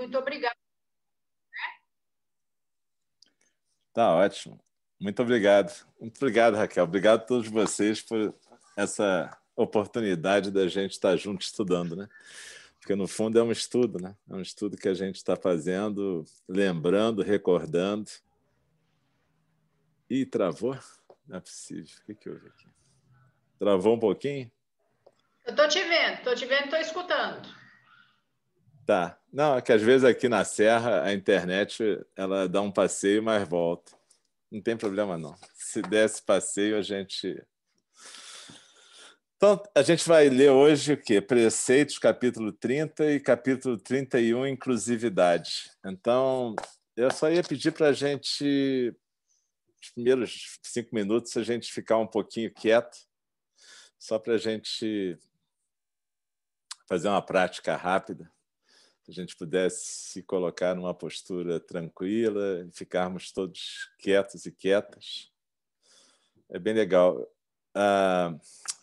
Muito obrigada. Tá ótimo. Muito obrigado. Muito obrigado, Raquel. Obrigado a todos vocês por essa oportunidade da gente estar junto estudando, né? Porque, no fundo, é um estudo, né? É um estudo que a gente está fazendo, lembrando, recordando. Ih, travou? Não é possível. O que, que houve aqui? Travou um pouquinho? Eu estou te vendo, estou te vendo, estou escutando. Tá. Não, é que às vezes aqui na Serra a internet ela dá um passeio, mas volta. Não tem problema, não. Se desse passeio, a gente. Então, a gente vai ler hoje o quê? Preceitos, capítulo 30 e capítulo 31, inclusividade. Então, eu só ia pedir para a gente, nos primeiros cinco minutos, a gente ficar um pouquinho quieto, só para a gente fazer uma prática rápida a gente pudesse se colocar numa postura tranquila, e ficarmos todos quietos e quietas. É bem legal. A,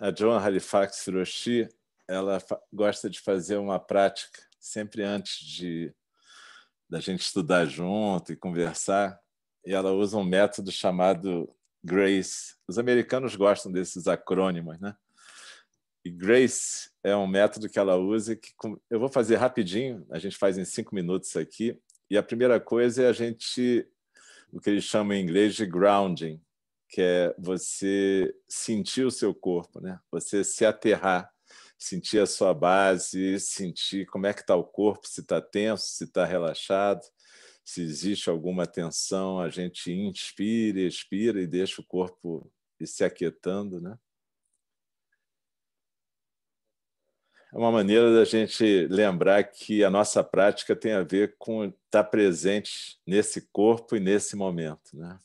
a Joan Halifax Hiroshi, ela gosta de fazer uma prática sempre antes de da gente estudar junto e conversar. E ela usa um método chamado GRACE. Os americanos gostam desses acrônimos, né? E Grace é um método que ela usa que eu vou fazer rapidinho, a gente faz em cinco minutos aqui. E a primeira coisa é a gente, o que eles chamam em inglês de grounding, que é você sentir o seu corpo, né? Você se aterrar, sentir a sua base, sentir como é que está o corpo, se está tenso, se está relaxado, se existe alguma tensão, a gente inspira, expira e deixa o corpo ir se aquietando, né? é uma maneira da gente lembrar que a nossa prática tem a ver com estar presente nesse corpo e nesse momento, né?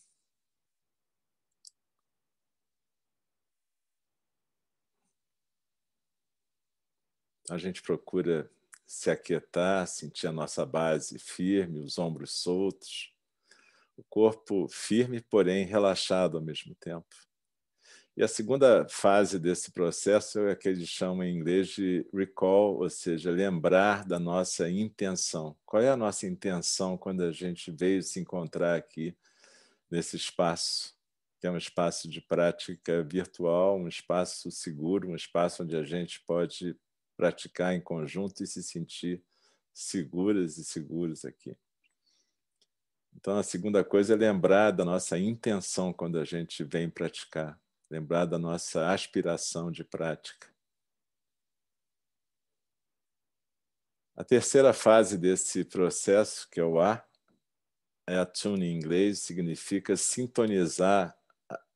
A gente procura se aquietar, sentir a nossa base firme, os ombros soltos, o corpo firme, porém relaxado ao mesmo tempo. E a segunda fase desse processo é a que eles chamam em inglês de recall, ou seja, lembrar da nossa intenção. Qual é a nossa intenção quando a gente veio se encontrar aqui nesse espaço, que é um espaço de prática virtual, um espaço seguro, um espaço onde a gente pode praticar em conjunto e se sentir seguras e seguros aqui. Então, a segunda coisa é lembrar da nossa intenção quando a gente vem praticar lembrar da nossa aspiração de prática. A terceira fase desse processo, que é o A, é a tune em inglês, significa sintonizar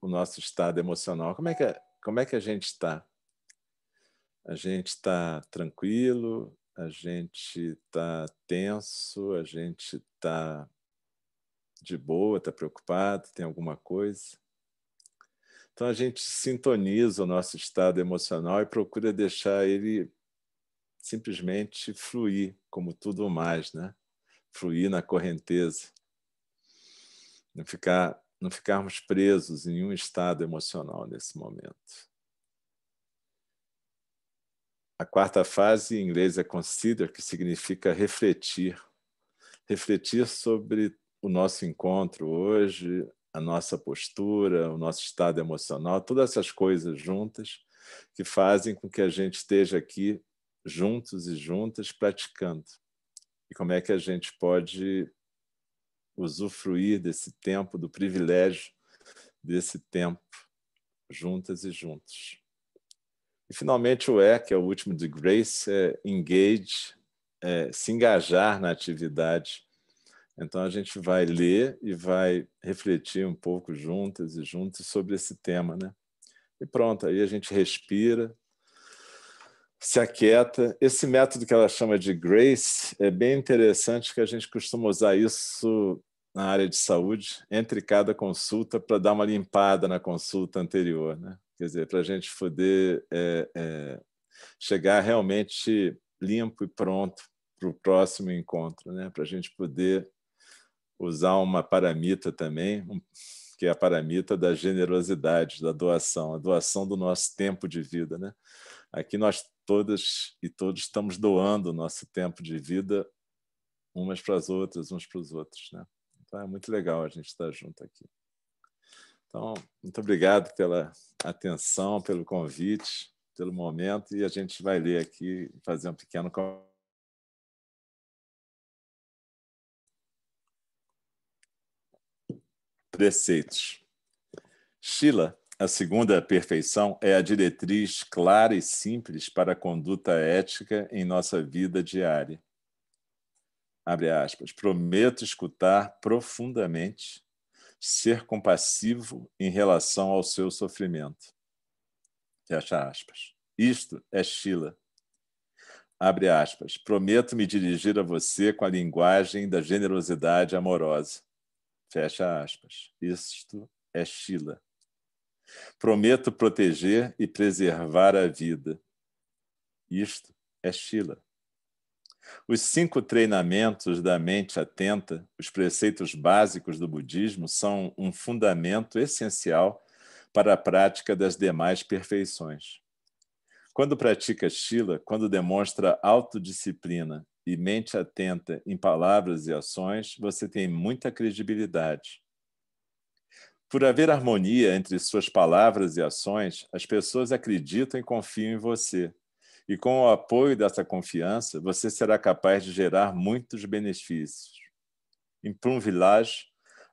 o nosso estado emocional. Como é que, é, como é que a gente está? A gente está tranquilo, a gente está tenso, a gente está de boa, está preocupado, tem alguma coisa. Então a gente sintoniza o nosso estado emocional e procura deixar ele simplesmente fluir, como tudo mais, né? Fluir na correnteza. Não ficar não ficarmos presos em um estado emocional nesse momento. A quarta fase, em inglês, é consider, que significa refletir. Refletir sobre o nosso encontro hoje, a nossa postura, o nosso estado emocional, todas essas coisas juntas que fazem com que a gente esteja aqui juntos e juntas praticando. E como é que a gente pode usufruir desse tempo, do privilégio desse tempo, juntas e juntos. E finalmente o E, que é o último de Grace, é engage, é se engajar na atividade então a gente vai ler e vai refletir um pouco juntas e juntos sobre esse tema, né? E pronto, aí a gente respira, se aquieta. Esse método que ela chama de Grace é bem interessante que a gente costuma usar isso na área de saúde entre cada consulta para dar uma limpada na consulta anterior, né? Quer dizer, para a gente poder é, é, chegar realmente limpo e pronto para o próximo encontro, né? Para a gente poder usar uma paramita também, que é a paramita da generosidade, da doação, a doação do nosso tempo de vida. Né? Aqui nós todas e todos estamos doando o nosso tempo de vida umas para as outras, uns para os outros. Né? Então é muito legal a gente estar junto aqui. Então, muito obrigado pela atenção, pelo convite, pelo momento, e a gente vai ler aqui, fazer um pequeno comentário. preceitos. Shila, a segunda perfeição, é a diretriz clara e simples para a conduta ética em nossa vida diária. Abre aspas. Prometo escutar profundamente, ser compassivo em relação ao seu sofrimento. Fecha aspas. Isto é Shila. Abre aspas. Prometo me dirigir a você com a linguagem da generosidade amorosa. Fecha aspas. Isto é Sheila. Prometo proteger e preservar a vida. Isto é Sheila. Os cinco treinamentos da mente atenta, os preceitos básicos do budismo, são um fundamento essencial para a prática das demais perfeições. Quando pratica Shila, quando demonstra autodisciplina e mente atenta em palavras e ações, você tem muita credibilidade. Por haver harmonia entre suas palavras e ações, as pessoas acreditam e confiam em você. E com o apoio dessa confiança, você será capaz de gerar muitos benefícios. Em Plum Village,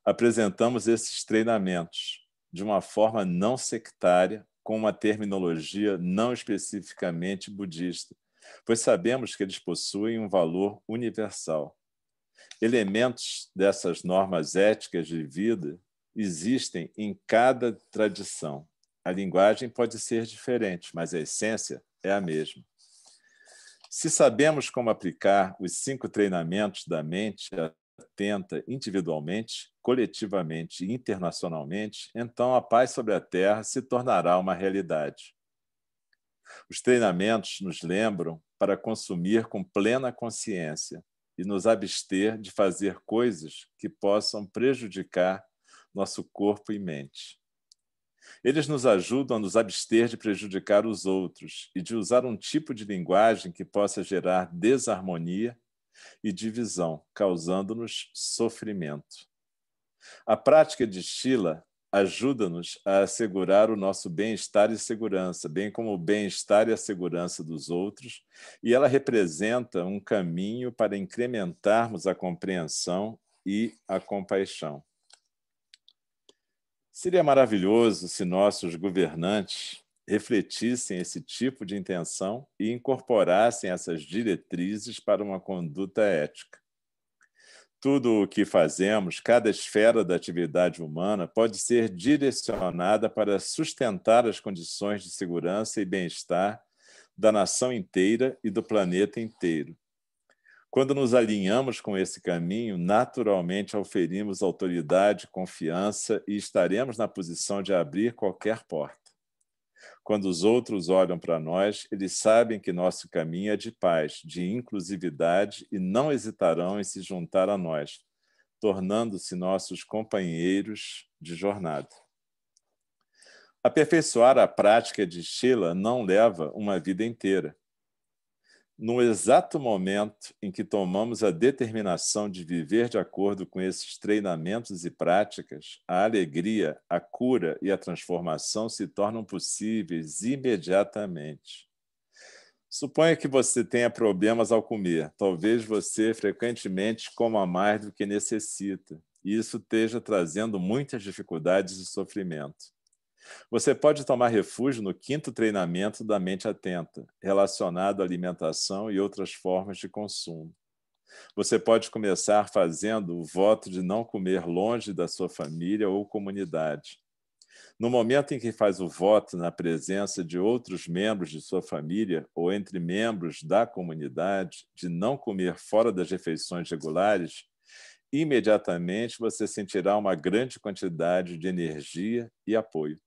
apresentamos esses treinamentos de uma forma não sectária, com uma terminologia não especificamente budista, pois sabemos que eles possuem um valor universal. Elementos dessas normas éticas de vida existem em cada tradição. A linguagem pode ser diferente, mas a essência é a mesma. Se sabemos como aplicar os cinco treinamentos da mente atenta individualmente, coletivamente e internacionalmente, então a paz sobre a Terra se tornará uma realidade. Os treinamentos nos lembram para consumir com plena consciência e nos abster de fazer coisas que possam prejudicar nosso corpo e mente. Eles nos ajudam a nos abster de prejudicar os outros e de usar um tipo de linguagem que possa gerar desarmonia e divisão, causando-nos sofrimento. A prática de Shila ajuda-nos a assegurar o nosso bem-estar e segurança, bem como o bem-estar e a segurança dos outros, e ela representa um caminho para incrementarmos a compreensão e a compaixão. Seria maravilhoso se nossos governantes refletissem esse tipo de intenção e incorporassem essas diretrizes para uma conduta ética. Tudo o que fazemos, cada esfera da atividade humana, pode ser direcionada para sustentar as condições de segurança e bem-estar da nação inteira e do planeta inteiro. Quando nos alinhamos com esse caminho, naturalmente oferimos autoridade, confiança e estaremos na posição de abrir qualquer porta. Quando os outros olham para nós, eles sabem que nosso caminho é de paz, de inclusividade e não hesitarão em se juntar a nós, tornando-se nossos companheiros de jornada. Aperfeiçoar a prática de Sheila não leva uma vida inteira no exato momento em que tomamos a determinação de viver de acordo com esses treinamentos e práticas, a alegria, a cura e a transformação se tornam possíveis imediatamente. Suponha que você tenha problemas ao comer. Talvez você frequentemente coma mais do que necessita, e isso esteja trazendo muitas dificuldades e sofrimento. Você pode tomar refúgio no quinto treinamento da mente atenta, relacionado à alimentação e outras formas de consumo. Você pode começar fazendo o voto de não comer longe da sua família ou comunidade. No momento em que faz o voto na presença de outros membros de sua família ou entre membros da comunidade de não comer fora das refeições regulares, imediatamente você sentirá uma grande quantidade de energia e apoio.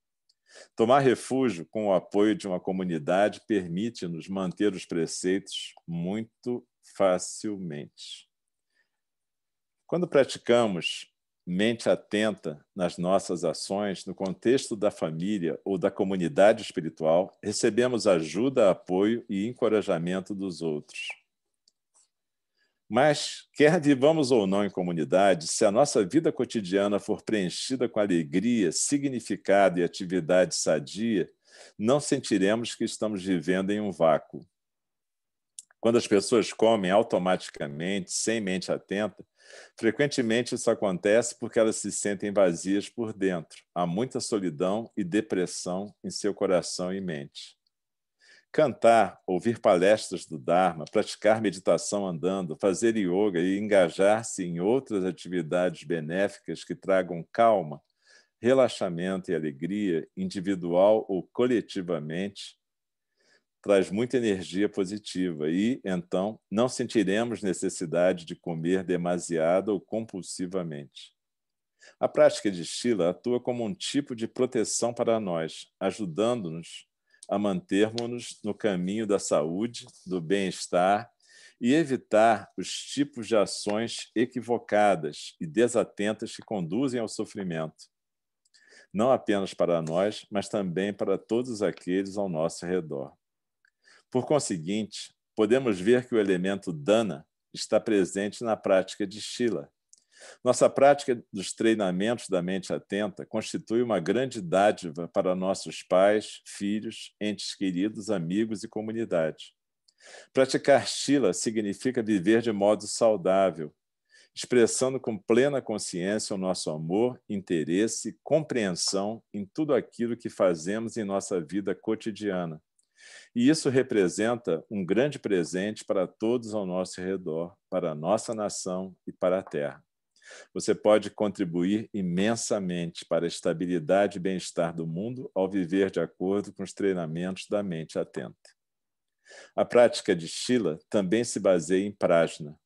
Tomar refúgio com o apoio de uma comunidade permite-nos manter os preceitos muito facilmente. Quando praticamos mente atenta nas nossas ações no contexto da família ou da comunidade espiritual, recebemos ajuda, apoio e encorajamento dos outros. Mas, quer vivamos ou não em comunidade, se a nossa vida cotidiana for preenchida com alegria, significado e atividade sadia, não sentiremos que estamos vivendo em um vácuo. Quando as pessoas comem automaticamente, sem mente atenta, frequentemente isso acontece porque elas se sentem vazias por dentro. Há muita solidão e depressão em seu coração e mente. Cantar, ouvir palestras do Dharma, praticar meditação andando, fazer yoga e engajar-se em outras atividades benéficas que tragam calma, relaxamento e alegria, individual ou coletivamente, traz muita energia positiva e, então, não sentiremos necessidade de comer demasiado ou compulsivamente. A prática de Shila atua como um tipo de proteção para nós, ajudando-nos a mantermos-nos no caminho da saúde, do bem-estar e evitar os tipos de ações equivocadas e desatentas que conduzem ao sofrimento, não apenas para nós, mas também para todos aqueles ao nosso redor. Por conseguinte, podemos ver que o elemento dana está presente na prática de Shila, nossa prática dos treinamentos da mente atenta constitui uma grande dádiva para nossos pais, filhos, entes queridos, amigos e comunidade. Praticar Shila significa viver de modo saudável, expressando com plena consciência o nosso amor, interesse compreensão em tudo aquilo que fazemos em nossa vida cotidiana. E isso representa um grande presente para todos ao nosso redor, para a nossa nação e para a Terra. Você pode contribuir imensamente para a estabilidade e bem-estar do mundo ao viver de acordo com os treinamentos da mente atenta. A prática de Shila também se baseia em prajna.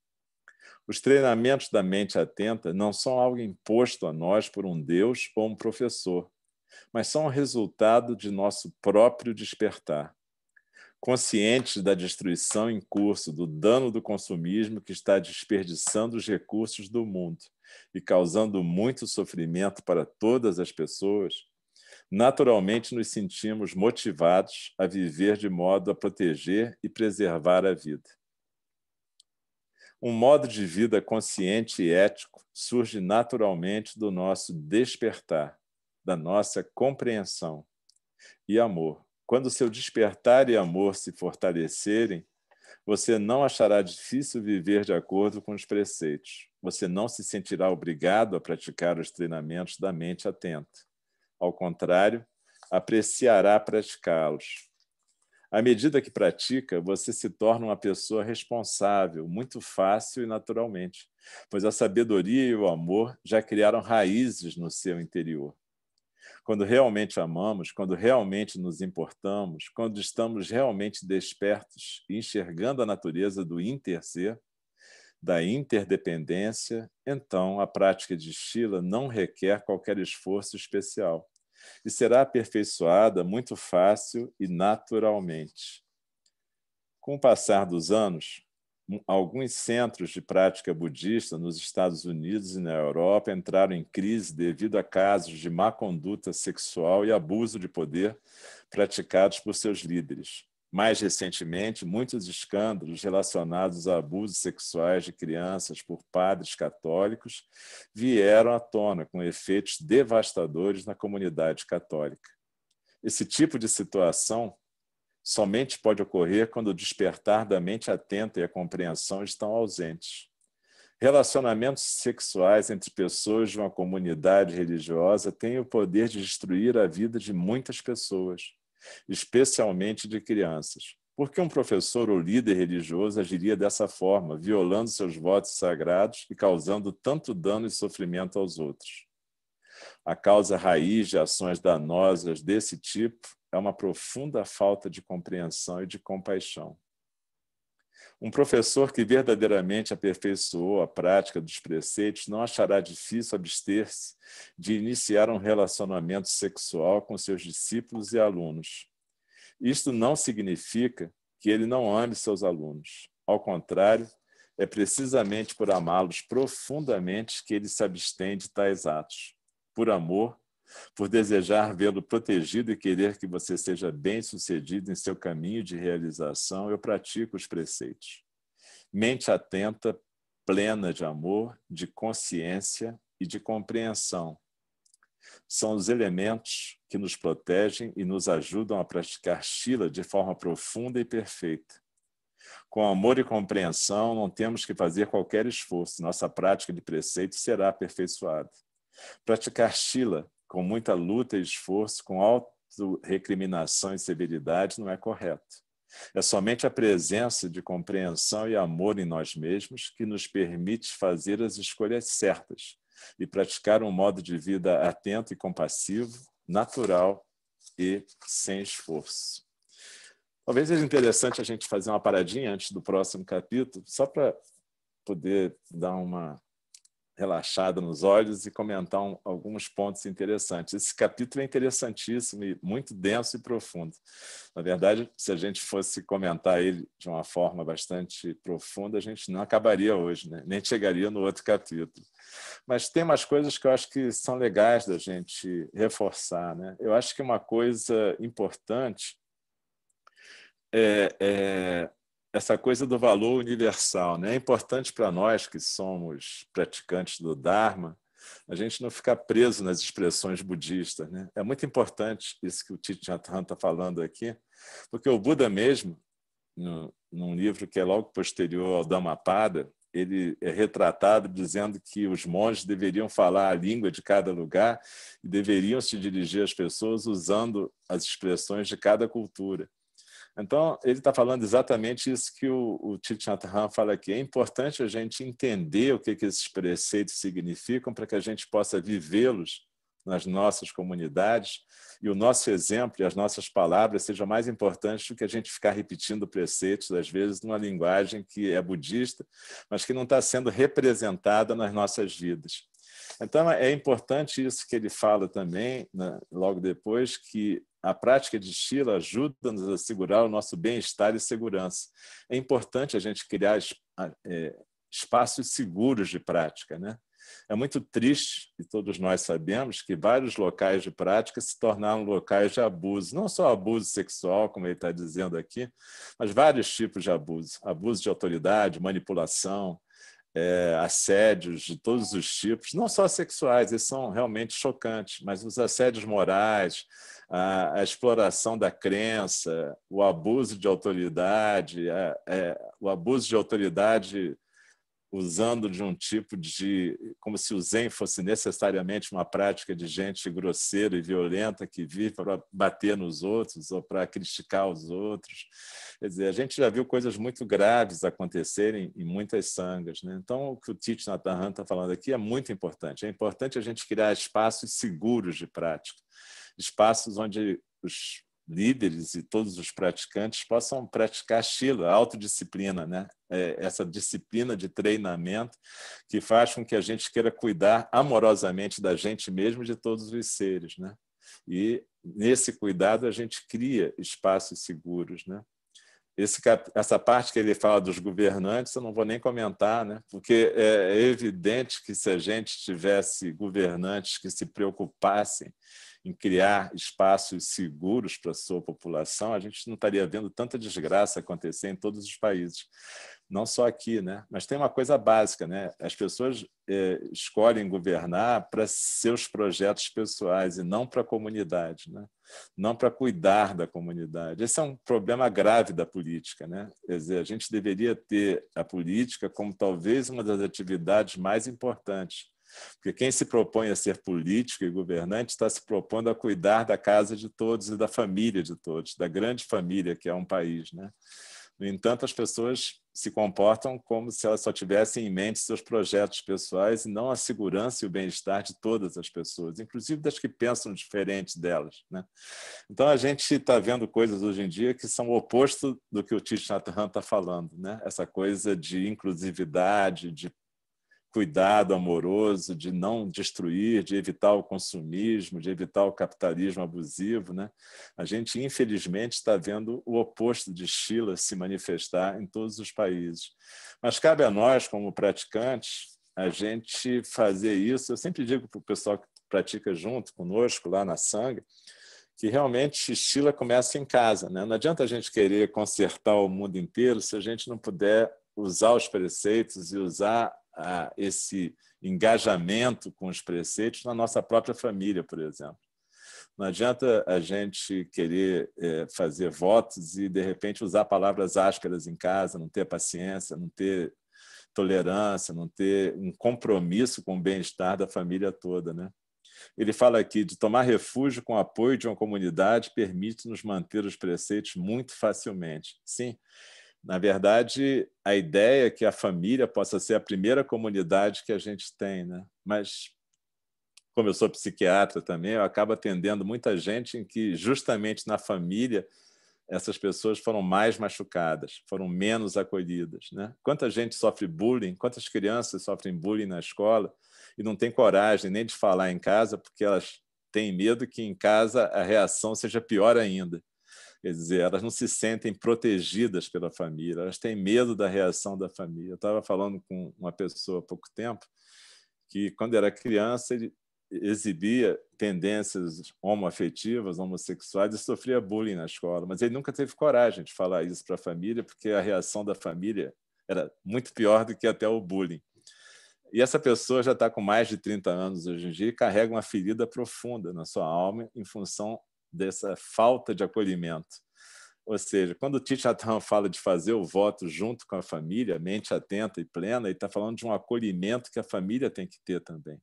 Os treinamentos da mente atenta não são algo imposto a nós por um Deus ou um professor, mas são o resultado de nosso próprio despertar conscientes da destruição em curso, do dano do consumismo que está desperdiçando os recursos do mundo e causando muito sofrimento para todas as pessoas, naturalmente nos sentimos motivados a viver de modo a proteger e preservar a vida. Um modo de vida consciente e ético surge naturalmente do nosso despertar, da nossa compreensão e amor quando seu despertar e amor se fortalecerem, você não achará difícil viver de acordo com os preceitos. Você não se sentirá obrigado a praticar os treinamentos da mente atenta. Ao contrário, apreciará praticá-los. À medida que pratica, você se torna uma pessoa responsável, muito fácil e naturalmente, pois a sabedoria e o amor já criaram raízes no seu interior quando realmente amamos, quando realmente nos importamos, quando estamos realmente despertos, enxergando a natureza do interser, da interdependência, então a prática de Shila não requer qualquer esforço especial e será aperfeiçoada muito fácil e naturalmente. Com o passar dos anos, alguns centros de prática budista nos Estados Unidos e na Europa entraram em crise devido a casos de má conduta sexual e abuso de poder praticados por seus líderes. Mais recentemente, muitos escândalos relacionados a abusos sexuais de crianças por padres católicos vieram à tona com efeitos devastadores na comunidade católica. Esse tipo de situação somente pode ocorrer quando o despertar da mente atenta e a compreensão estão ausentes. Relacionamentos sexuais entre pessoas de uma comunidade religiosa têm o poder de destruir a vida de muitas pessoas, especialmente de crianças. Por que um professor ou líder religioso agiria dessa forma, violando seus votos sagrados e causando tanto dano e sofrimento aos outros? A causa raiz de ações danosas desse tipo é uma profunda falta de compreensão e de compaixão. Um professor que verdadeiramente aperfeiçoou a prática dos preceitos não achará difícil abster-se de iniciar um relacionamento sexual com seus discípulos e alunos. Isto não significa que ele não ame seus alunos. Ao contrário, é precisamente por amá-los profundamente que ele se abstém de tais atos, por amor por desejar vê-lo protegido e querer que você seja bem-sucedido em seu caminho de realização, eu pratico os preceitos. Mente atenta, plena de amor, de consciência e de compreensão. São os elementos que nos protegem e nos ajudam a praticar Shila de forma profunda e perfeita. Com amor e compreensão, não temos que fazer qualquer esforço, nossa prática de preceito será aperfeiçoada. Praticar Shila com muita luta e esforço, com auto-recriminação e severidade, não é correto. É somente a presença de compreensão e amor em nós mesmos que nos permite fazer as escolhas certas e praticar um modo de vida atento e compassivo, natural e sem esforço. Talvez seja interessante a gente fazer uma paradinha antes do próximo capítulo, só para poder dar uma relaxada nos olhos e comentar um, alguns pontos interessantes. Esse capítulo é interessantíssimo e muito denso e profundo. Na verdade, se a gente fosse comentar ele de uma forma bastante profunda, a gente não acabaria hoje, né? nem chegaria no outro capítulo. Mas tem umas coisas que eu acho que são legais da gente reforçar. Né? Eu acho que uma coisa importante é, é essa coisa do valor universal. Né? É importante para nós que somos praticantes do Dharma a gente não ficar preso nas expressões budistas. Né? É muito importante isso que o Thich Nhat está falando aqui, porque o Buda mesmo, no, num livro que é logo posterior ao Dhammapada, ele é retratado dizendo que os monges deveriam falar a língua de cada lugar e deveriam se dirigir às pessoas usando as expressões de cada cultura. Então, ele está falando exatamente isso que o, o Thich fala aqui. É importante a gente entender o que, que esses preceitos significam para que a gente possa vivê-los nas nossas comunidades e o nosso exemplo e as nossas palavras sejam mais importantes do que a gente ficar repetindo preceitos, às vezes, numa linguagem que é budista, mas que não está sendo representada nas nossas vidas. Então, é importante isso que ele fala também, né, logo depois, que a prática de estilo ajuda-nos a assegurar o nosso bem-estar e segurança. É importante a gente criar é, espaços seguros de prática, né? É muito triste, e todos nós sabemos, que vários locais de prática se tornaram locais de abuso, não só abuso sexual, como ele está dizendo aqui, mas vários tipos de abuso: abuso de autoridade, manipulação, é, assédios de todos os tipos, não só sexuais, eles são realmente chocantes, mas os assédios morais, a, a exploração da crença, o abuso de autoridade, a, a, é, o abuso de autoridade usando de um tipo de. como se o Zen fosse necessariamente uma prática de gente grosseira e violenta que vive para bater nos outros ou para criticar os outros. Quer dizer, a gente já viu coisas muito graves acontecerem em muitas sangas. Né? Então, o que o Tite Natahan está falando aqui é muito importante. É importante a gente criar espaços seguros de prática, espaços onde os líderes e todos os praticantes possam praticar Shila, autodisciplina, né? É, essa disciplina de treinamento que faz com que a gente queira cuidar amorosamente da gente mesmo e de todos os seres, né? E nesse cuidado a gente cria espaços seguros, né? Esse, essa parte que ele fala dos governantes, eu não vou nem comentar, né? porque é evidente que se a gente tivesse governantes que se preocupassem em criar espaços seguros para a sua população, a gente não estaria vendo tanta desgraça acontecer em todos os países. Não só aqui, né? mas tem uma coisa básica: né? as pessoas é, escolhem governar para seus projetos pessoais e não para a comunidade, né? não para cuidar da comunidade. Esse é um problema grave da política. Né? Quer dizer, a gente deveria ter a política como talvez uma das atividades mais importantes porque quem se propõe a ser político e governante está se propondo a cuidar da casa de todos e da família de todos, da grande família que é um país. Né? No entanto, as pessoas se comportam como se elas só tivessem em mente seus projetos pessoais e não a segurança e o bem-estar de todas as pessoas, inclusive das que pensam diferente delas. Né? Então, a gente está vendo coisas hoje em dia que são o oposto do que o Tish Nhat está falando. Né? Essa coisa de inclusividade, de cuidado amoroso de não destruir, de evitar o consumismo, de evitar o capitalismo abusivo. Né? A gente, infelizmente, está vendo o oposto de Chile se manifestar em todos os países. Mas cabe a nós, como praticantes, a gente fazer isso. Eu sempre digo para o pessoal que pratica junto conosco lá na Sangue que realmente Chile começa em casa. Né? Não adianta a gente querer consertar o mundo inteiro se a gente não puder usar os preceitos e usar a esse engajamento com os preceitos na nossa própria família, por exemplo. Não adianta a gente querer é, fazer votos e, de repente, usar palavras ásperas em casa, não ter paciência, não ter tolerância, não ter um compromisso com o bem-estar da família toda. Né? Ele fala aqui de tomar refúgio com o apoio de uma comunidade permite-nos manter os preceitos muito facilmente. Sim, na verdade, a ideia é que a família possa ser a primeira comunidade que a gente tem, né? Mas como eu sou psiquiatra também, eu acabo atendendo muita gente em que justamente na família essas pessoas foram mais machucadas, foram menos acolhidas. Né? Quanta gente sofre bullying, quantas crianças sofrem bullying na escola e não tem coragem nem de falar em casa, porque elas têm medo que em casa a reação seja pior ainda. Quer dizer, elas não se sentem protegidas pela família, elas têm medo da reação da família. Eu estava falando com uma pessoa há pouco tempo que, quando era criança, ele exibia tendências homoafetivas, homossexuais e sofria bullying na escola, mas ele nunca teve coragem de falar isso para a família, porque a reação da família era muito pior do que até o bullying. E essa pessoa já está com mais de 30 anos hoje em dia e carrega uma ferida profunda na sua alma em função dessa falta de acolhimento. Ou seja, quando o Tichatão fala de fazer o voto junto com a família, mente atenta e plena, ele está falando de um acolhimento que a família tem que ter também.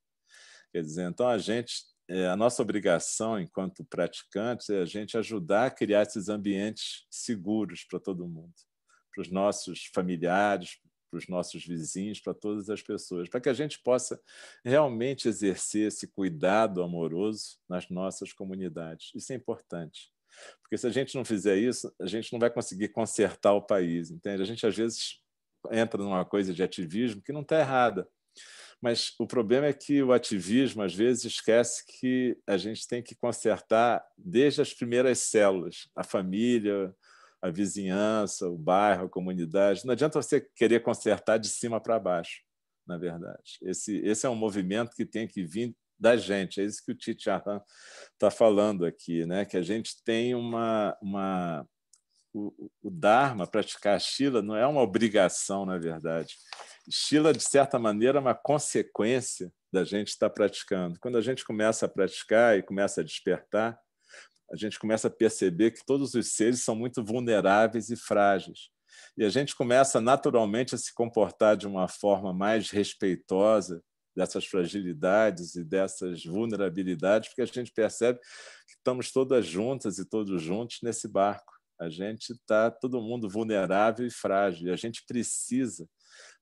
Quer dizer, então a gente, é, a nossa obrigação enquanto praticantes é a gente ajudar a criar esses ambientes seguros para todo mundo, para os nossos familiares, para os nossos vizinhos, para todas as pessoas, para que a gente possa realmente exercer esse cuidado amoroso nas nossas comunidades. Isso é importante. Porque se a gente não fizer isso, a gente não vai conseguir consertar o país, entende? A gente às vezes entra numa coisa de ativismo que não está errada. Mas o problema é que o ativismo, às vezes, esquece que a gente tem que consertar desde as primeiras células, a família, a vizinhança, o bairro, a comunidade. Não adianta você querer consertar de cima para baixo, na verdade. Esse, esse é um movimento que tem que vir da gente. É isso que o Tite Arran está falando aqui, né? que a gente tem uma. uma o, o Dharma, praticar a Shila, não é uma obrigação, na verdade. Shila, de certa maneira, é uma consequência da gente estar tá praticando. Quando a gente começa a praticar e começa a despertar, a gente começa a perceber que todos os seres são muito vulneráveis e frágeis. E a gente começa naturalmente a se comportar de uma forma mais respeitosa dessas fragilidades e dessas vulnerabilidades, porque a gente percebe que estamos todas juntas e todos juntos nesse barco. A gente está todo mundo vulnerável e frágil, e a gente precisa,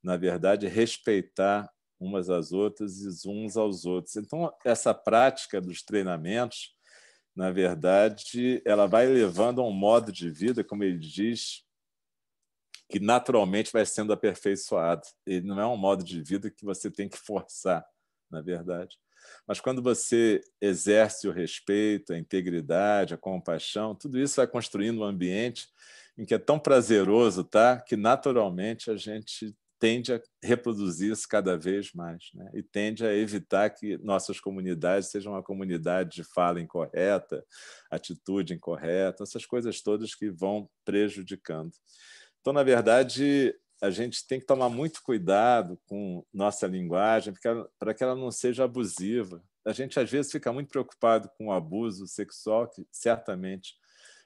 na verdade, respeitar umas às outras e uns aos outros. Então, essa prática dos treinamentos na verdade, ela vai levando a um modo de vida, como ele diz, que naturalmente vai sendo aperfeiçoado. Ele não é um modo de vida que você tem que forçar, na verdade. Mas quando você exerce o respeito, a integridade, a compaixão, tudo isso vai construindo um ambiente em que é tão prazeroso, tá? Que naturalmente a gente tende a reproduzir-se cada vez mais né? e tende a evitar que nossas comunidades sejam uma comunidade de fala incorreta, atitude incorreta, essas coisas todas que vão prejudicando. Então, na verdade, a gente tem que tomar muito cuidado com nossa linguagem para que ela não seja abusiva. A gente, às vezes, fica muito preocupado com o abuso sexual, que certamente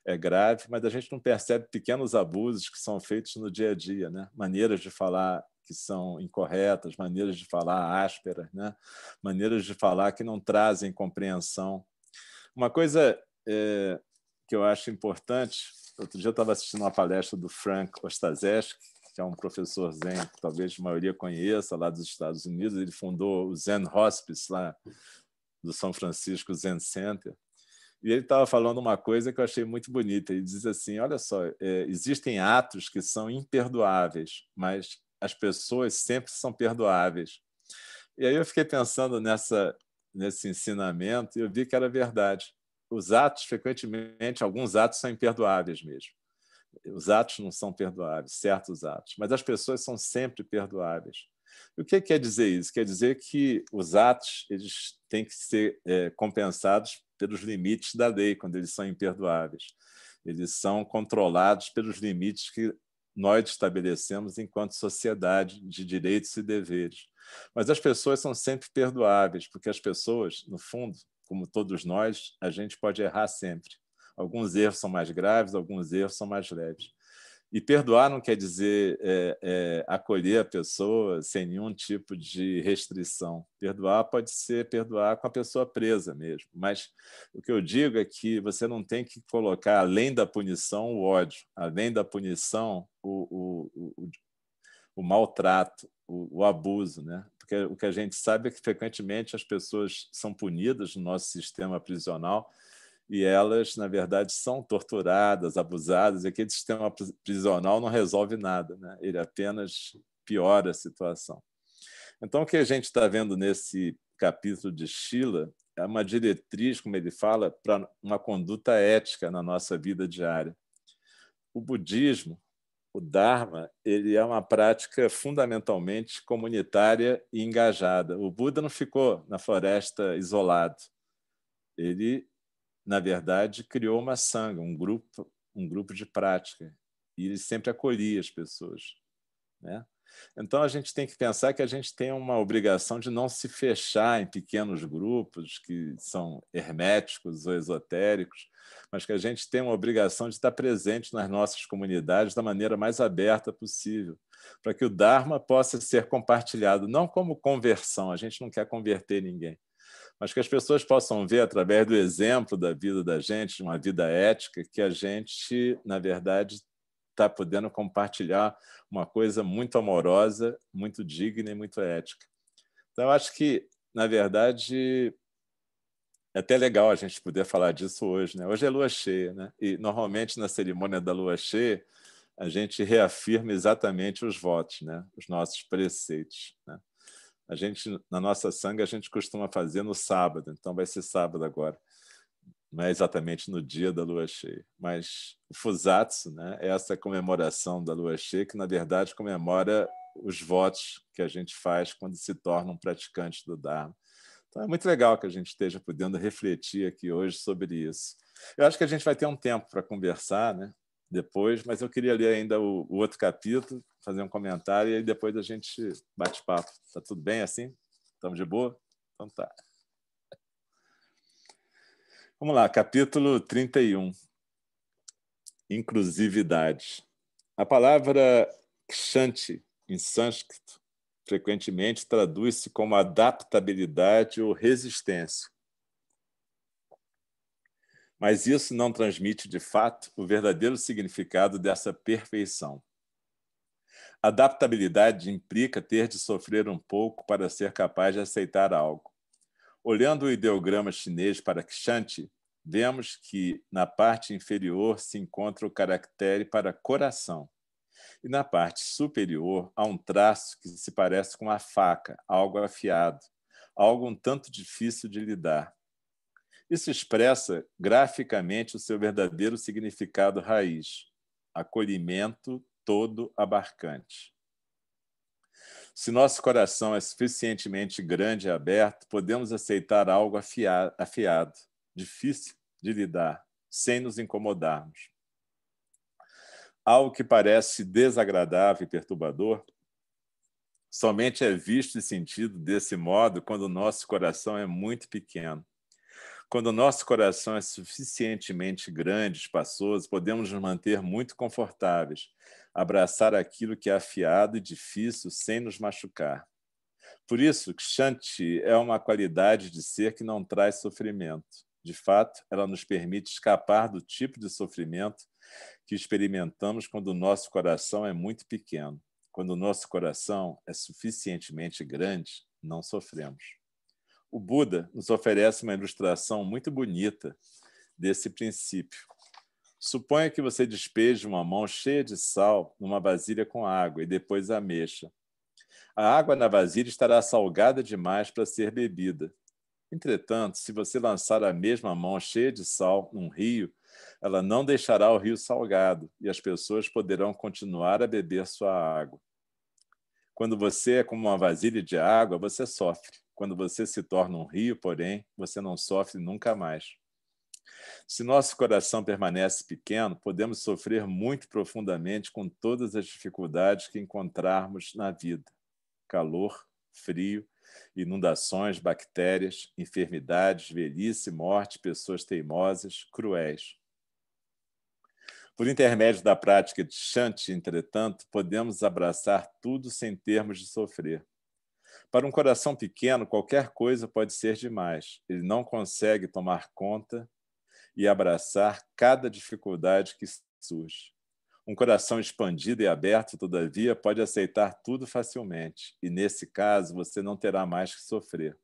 é grave, mas a gente não percebe pequenos abusos que são feitos no dia a dia, né? maneiras de falar que são incorretas, maneiras de falar ásperas, né? maneiras de falar que não trazem compreensão. Uma coisa é, que eu acho importante, outro dia eu estava assistindo uma palestra do Frank Ostaszewski, que é um professor zen que talvez a maioria conheça, lá dos Estados Unidos, ele fundou o Zen Hospice lá do São Francisco Zen Center, e ele estava falando uma coisa que eu achei muito bonita. Ele diz assim: olha só, é, existem atos que são imperdoáveis, mas as pessoas sempre são perdoáveis. E aí eu fiquei pensando nessa, nesse ensinamento e eu vi que era verdade. Os atos, frequentemente, alguns atos são imperdoáveis mesmo. Os atos não são perdoáveis, certos atos, mas as pessoas são sempre perdoáveis. E o que quer dizer isso? Quer dizer que os atos eles têm que ser é, compensados pelos limites da lei, quando eles são imperdoáveis. Eles são controlados pelos limites que nós estabelecemos enquanto sociedade de direitos e deveres. Mas as pessoas são sempre perdoáveis, porque as pessoas, no fundo, como todos nós, a gente pode errar sempre. Alguns erros são mais graves, alguns erros são mais leves. E perdoar não quer dizer é, é, acolher a pessoa sem nenhum tipo de restrição. Perdoar pode ser perdoar com a pessoa presa mesmo. Mas o que eu digo é que você não tem que colocar, além da punição, o ódio, além da punição, o, o, o, o maltrato, o, o abuso. Né? Porque o que a gente sabe é que frequentemente as pessoas são punidas no nosso sistema prisional e elas, na verdade, são torturadas, abusadas, e aquele sistema prisional não resolve nada, né? ele apenas piora a situação. Então, o que a gente está vendo nesse capítulo de Sheila é uma diretriz, como ele fala, para uma conduta ética na nossa vida diária. O budismo, o Dharma, ele é uma prática fundamentalmente comunitária e engajada. O Buda não ficou na floresta isolado. Ele na verdade, criou uma sanga, um grupo, um grupo de prática. E ele sempre acolhia as pessoas. Né? Então, a gente tem que pensar que a gente tem uma obrigação de não se fechar em pequenos grupos que são herméticos ou esotéricos, mas que a gente tem uma obrigação de estar presente nas nossas comunidades da maneira mais aberta possível, para que o Dharma possa ser compartilhado, não como conversão, a gente não quer converter ninguém, mas que as pessoas possam ver através do exemplo da vida da gente, de uma vida ética, que a gente, na verdade, está podendo compartilhar uma coisa muito amorosa, muito digna e muito ética. Então, eu acho que, na verdade, é até legal a gente poder falar disso hoje. Né? Hoje é lua cheia, né? e normalmente na cerimônia da lua cheia, a gente reafirma exatamente os votos, né? os nossos preceitos. Né? A gente, na nossa sangue a gente costuma fazer no sábado, então vai ser sábado agora. Não é exatamente no dia da lua cheia, mas o Fusatsu né, é essa comemoração da lua cheia que, na verdade, comemora os votos que a gente faz quando se torna um praticante do Dharma. Então é muito legal que a gente esteja podendo refletir aqui hoje sobre isso. Eu acho que a gente vai ter um tempo para conversar, né? depois, mas eu queria ler ainda o, o outro capítulo, fazer um comentário e depois a gente bate papo. Tá tudo bem assim? Estamos de boa? Então tá. Vamos lá, capítulo 31. Inclusividade. A palavra kshanti, em sânscrito, frequentemente traduz-se como adaptabilidade ou resistência mas isso não transmite de fato o verdadeiro significado dessa perfeição. Adaptabilidade implica ter de sofrer um pouco para ser capaz de aceitar algo. Olhando o ideograma chinês para Kshanti, vemos que na parte inferior se encontra o caractere para coração e na parte superior há um traço que se parece com a faca, algo afiado, algo um tanto difícil de lidar. Isso expressa graficamente o seu verdadeiro significado raiz, acolhimento todo abarcante. Se nosso coração é suficientemente grande e aberto, podemos aceitar algo afiado, difícil de lidar, sem nos incomodarmos. Algo que parece desagradável e perturbador somente é visto e sentido desse modo quando o nosso coração é muito pequeno. Quando o nosso coração é suficientemente grande, espaçoso, podemos nos manter muito confortáveis, abraçar aquilo que é afiado e difícil sem nos machucar. Por isso, Kshanti é uma qualidade de ser que não traz sofrimento. De fato, ela nos permite escapar do tipo de sofrimento que experimentamos quando o nosso coração é muito pequeno. Quando o nosso coração é suficientemente grande, não sofremos. O Buda nos oferece uma ilustração muito bonita desse princípio. Suponha que você despeje uma mão cheia de sal numa vasilha com água e depois a mexa. A água na vasilha estará salgada demais para ser bebida. Entretanto, se você lançar a mesma mão cheia de sal num rio, ela não deixará o rio salgado e as pessoas poderão continuar a beber sua água. Quando você é como uma vasilha de água, você sofre. Quando você se torna um rio, porém, você não sofre nunca mais. Se nosso coração permanece pequeno, podemos sofrer muito profundamente com todas as dificuldades que encontrarmos na vida: calor, frio, inundações, bactérias, enfermidades, velhice, morte, pessoas teimosas, cruéis. Por intermédio da prática de Shanti, entretanto, podemos abraçar tudo sem termos de sofrer. Para um coração pequeno, qualquer coisa pode ser demais. Ele não consegue tomar conta e abraçar cada dificuldade que surge. Um coração expandido e aberto, todavia, pode aceitar tudo facilmente, e nesse caso você não terá mais que sofrer.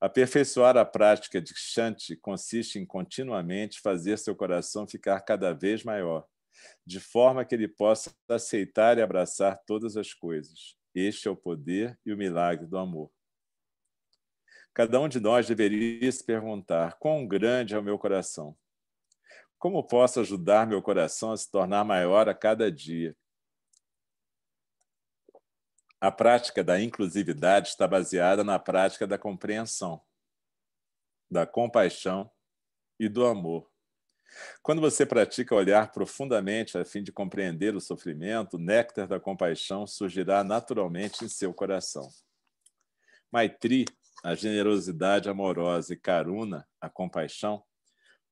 Aperfeiçoar a prática de Shanti consiste em continuamente fazer seu coração ficar cada vez maior, de forma que ele possa aceitar e abraçar todas as coisas. Este é o poder e o milagre do amor. Cada um de nós deveria se perguntar: quão grande é o meu coração? Como posso ajudar meu coração a se tornar maior a cada dia? A prática da inclusividade está baseada na prática da compreensão, da compaixão e do amor. Quando você pratica olhar profundamente a fim de compreender o sofrimento, o néctar da compaixão surgirá naturalmente em seu coração. Maitri, a generosidade amorosa, e Karuna, a compaixão,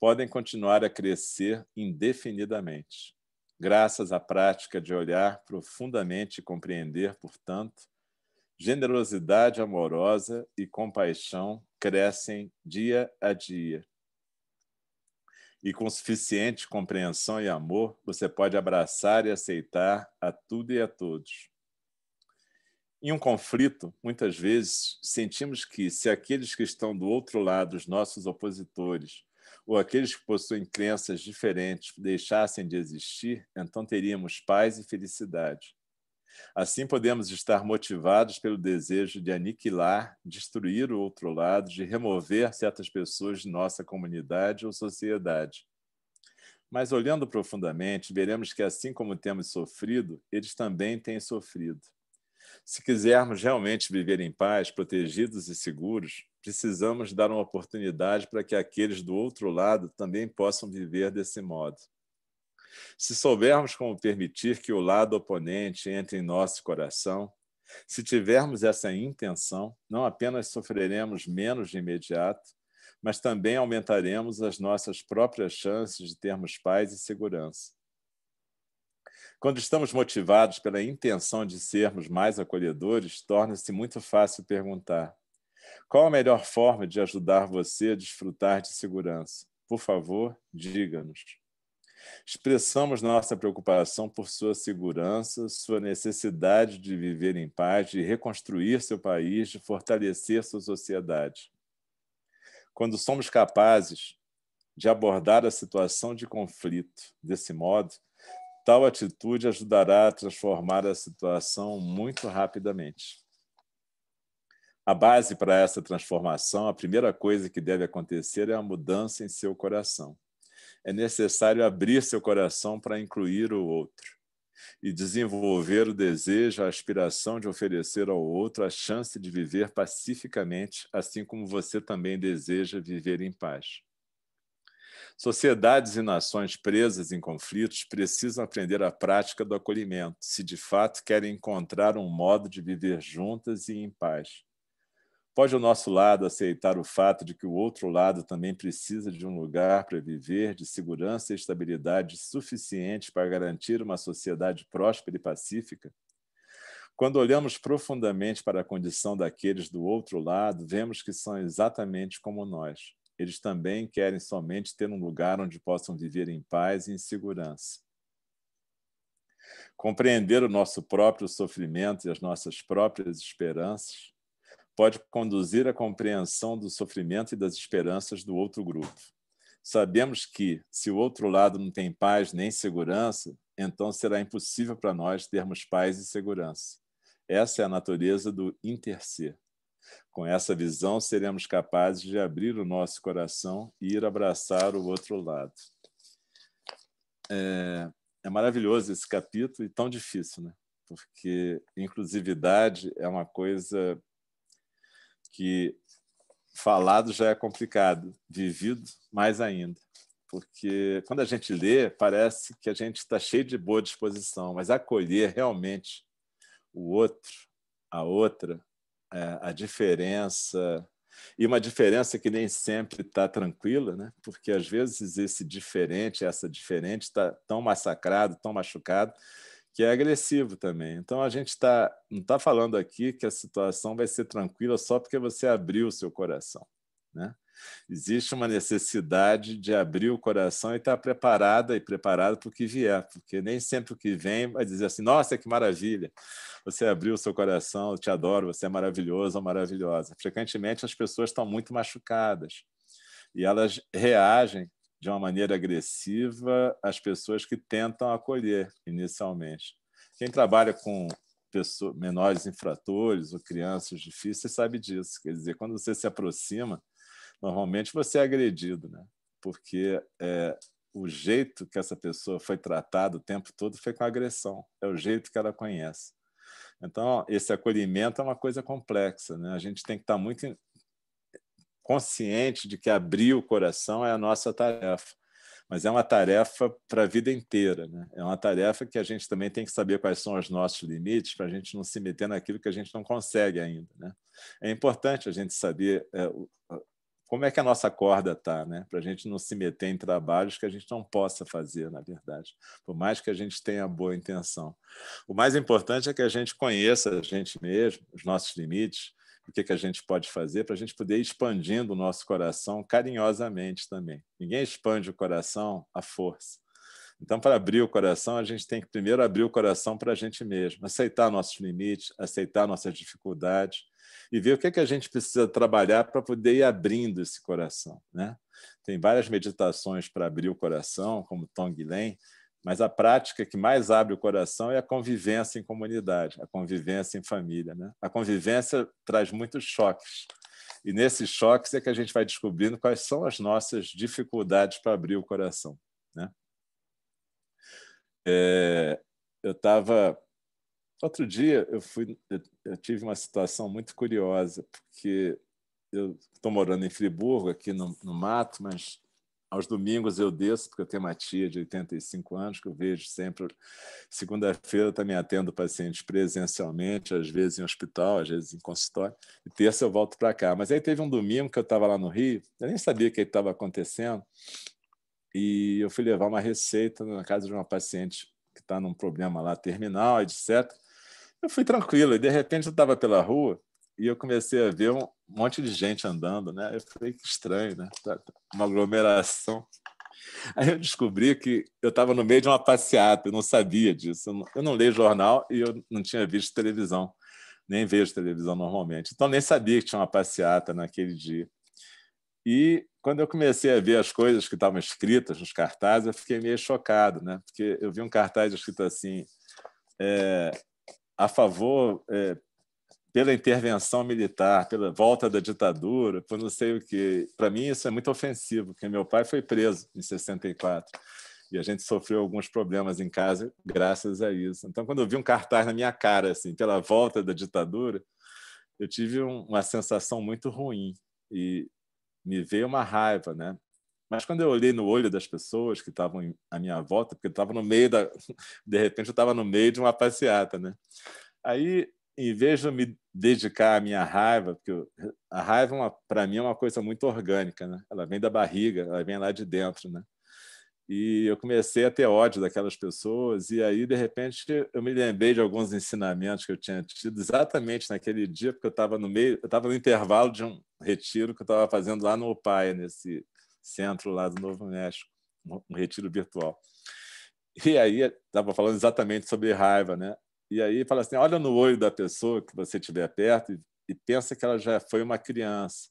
podem continuar a crescer indefinidamente. Graças à prática de olhar profundamente e compreender, portanto, generosidade amorosa e compaixão crescem dia a dia e com suficiente compreensão e amor, você pode abraçar e aceitar a tudo e a todos. Em um conflito, muitas vezes sentimos que, se aqueles que estão do outro lado, os nossos opositores, ou aqueles que possuem crenças diferentes deixassem de existir, então teríamos paz e felicidade. Assim, podemos estar motivados pelo desejo de aniquilar, destruir o outro lado, de remover certas pessoas de nossa comunidade ou sociedade. Mas, olhando profundamente, veremos que, assim como temos sofrido, eles também têm sofrido. Se quisermos realmente viver em paz, protegidos e seguros, precisamos dar uma oportunidade para que aqueles do outro lado também possam viver desse modo. Se soubermos como permitir que o lado oponente entre em nosso coração, se tivermos essa intenção, não apenas sofreremos menos de imediato, mas também aumentaremos as nossas próprias chances de termos paz e segurança. Quando estamos motivados pela intenção de sermos mais acolhedores, torna-se muito fácil perguntar: qual a melhor forma de ajudar você a desfrutar de segurança? Por favor, diga-nos. Expressamos nossa preocupação por sua segurança, sua necessidade de viver em paz, de reconstruir seu país, de fortalecer sua sociedade. Quando somos capazes de abordar a situação de conflito desse modo, tal atitude ajudará a transformar a situação muito rapidamente. A base para essa transformação, a primeira coisa que deve acontecer é a mudança em seu coração é necessário abrir seu coração para incluir o outro e desenvolver o desejo, a aspiração de oferecer ao outro a chance de viver pacificamente, assim como você também deseja viver em paz. Sociedades e nações presas em conflitos precisam aprender a prática do acolhimento, se de fato querem encontrar um modo de viver juntas e em paz. Pode o nosso lado aceitar o fato de que o outro lado também precisa de um lugar para viver, de segurança e estabilidade suficientes para garantir uma sociedade próspera e pacífica? Quando olhamos profundamente para a condição daqueles do outro lado, vemos que são exatamente como nós. Eles também querem somente ter um lugar onde possam viver em paz e em segurança. Compreender o nosso próprio sofrimento e as nossas próprias esperanças pode conduzir à compreensão do sofrimento e das esperanças do outro grupo. Sabemos que, se o outro lado não tem paz nem segurança, então será impossível para nós termos paz e segurança. Essa é a natureza do interceder. Com essa visão, seremos capazes de abrir o nosso coração e ir abraçar o outro lado. É, é maravilhoso esse capítulo e tão difícil, né? Porque inclusividade é uma coisa que falado já é complicado, vivido mais ainda. Porque quando a gente lê, parece que a gente está cheio de boa disposição, mas acolher realmente o outro, a outra, é, a diferença, e uma diferença que nem sempre está tranquila, né? porque às vezes esse diferente, essa diferente está tão massacrado, tão machucado, que é agressivo também. Então a gente tá, não está falando aqui que a situação vai ser tranquila só porque você abriu o seu coração. Né? Existe uma necessidade de abrir o coração e estar tá preparada e preparado para o que vier, porque nem sempre o que vem vai dizer assim: nossa, que maravilha, você abriu o seu coração, eu te adoro, você é maravilhoso ou maravilhosa. Frequentemente as pessoas estão muito machucadas e elas reagem de uma maneira agressiva as pessoas que tentam acolher inicialmente. Quem trabalha com pessoas, menores infratores ou crianças difíceis sabe disso. Quer dizer, quando você se aproxima, normalmente você é agredido, né? porque é, o jeito que essa pessoa foi tratada o tempo todo foi com agressão, é o jeito que ela conhece. Então, esse acolhimento é uma coisa complexa, né? A gente tem que estar muito consciente de que abrir o coração é a nossa tarefa. Mas é uma tarefa para a vida inteira. Né? É uma tarefa que a gente também tem que saber quais são os nossos limites para a gente não se meter naquilo que a gente não consegue ainda. Né? É importante a gente saber é, como é que a nossa corda está, né? para a gente não se meter em trabalhos que a gente não possa fazer, na verdade, por mais que a gente tenha boa intenção. O mais importante é que a gente conheça a gente mesmo, os nossos limites, o que, que a gente pode fazer para a gente poder ir expandindo o nosso coração carinhosamente também. Ninguém expande o coração à força. Então, para abrir o coração, a gente tem que primeiro abrir o coração para a gente mesmo, aceitar nossos limites, aceitar nossas dificuldades e ver o que, é que a gente precisa trabalhar para poder ir abrindo esse coração. Né? Tem várias meditações para abrir o coração, como Tom Len, mas a prática que mais abre o coração é a convivência em comunidade, a convivência em família. Né? A convivência traz muitos choques. E nesses choques é que a gente vai descobrindo quais são as nossas dificuldades para abrir o coração. Né? É, eu estava. Outro dia eu, fui, eu, eu tive uma situação muito curiosa, porque eu estou morando em Friburgo, aqui no, no mato, mas aos domingos eu desço, porque eu tenho uma tia de 85 anos que eu vejo sempre. Segunda-feira também atendo pacientes presencialmente, às vezes em hospital, às vezes em consultório. E terça eu volto para cá. Mas aí teve um domingo que eu estava lá no Rio, eu nem sabia o que estava acontecendo. E eu fui levar uma receita na casa de uma paciente que está num problema lá terminal, etc. Eu fui tranquilo, e de repente eu estava pela rua e eu comecei a ver um monte de gente andando, né? Eu falei que estranho, né? Tá, tá uma aglomeração. Aí eu descobri que eu estava no meio de uma passeata, eu não sabia disso. Eu não, eu não leio jornal e eu não tinha visto televisão, nem vejo televisão normalmente. Então nem sabia que tinha uma passeata naquele dia. E quando eu comecei a ver as coisas que estavam escritas nos cartazes, eu fiquei meio chocado, né? Porque eu vi um cartaz escrito assim: é, a favor é, pela intervenção militar, pela volta da ditadura, por não sei o que. Para mim, isso é muito ofensivo, porque meu pai foi preso em 64 e a gente sofreu alguns problemas em casa graças a isso. Então, quando eu vi um cartaz na minha cara, assim, pela volta da ditadura, eu tive um, uma sensação muito ruim e me veio uma raiva, né? Mas quando eu olhei no olho das pessoas que estavam à minha volta, porque eu estava no meio da. De repente, eu estava no meio de uma passeata, né? Aí em vez de eu me dedicar à minha raiva, porque eu, a raiva, é para mim, é uma coisa muito orgânica, né? ela vem da barriga, ela vem lá de dentro. Né? E eu comecei a ter ódio daquelas pessoas, e aí, de repente, eu me lembrei de alguns ensinamentos que eu tinha tido exatamente naquele dia, porque eu estava no meio, eu estava no intervalo de um retiro que eu estava fazendo lá no Opaia, nesse centro lá do Novo México, um retiro virtual. E aí estava falando exatamente sobre raiva, né? E aí fala assim: olha no olho da pessoa que você estiver perto e, e pensa que ela já foi uma criança,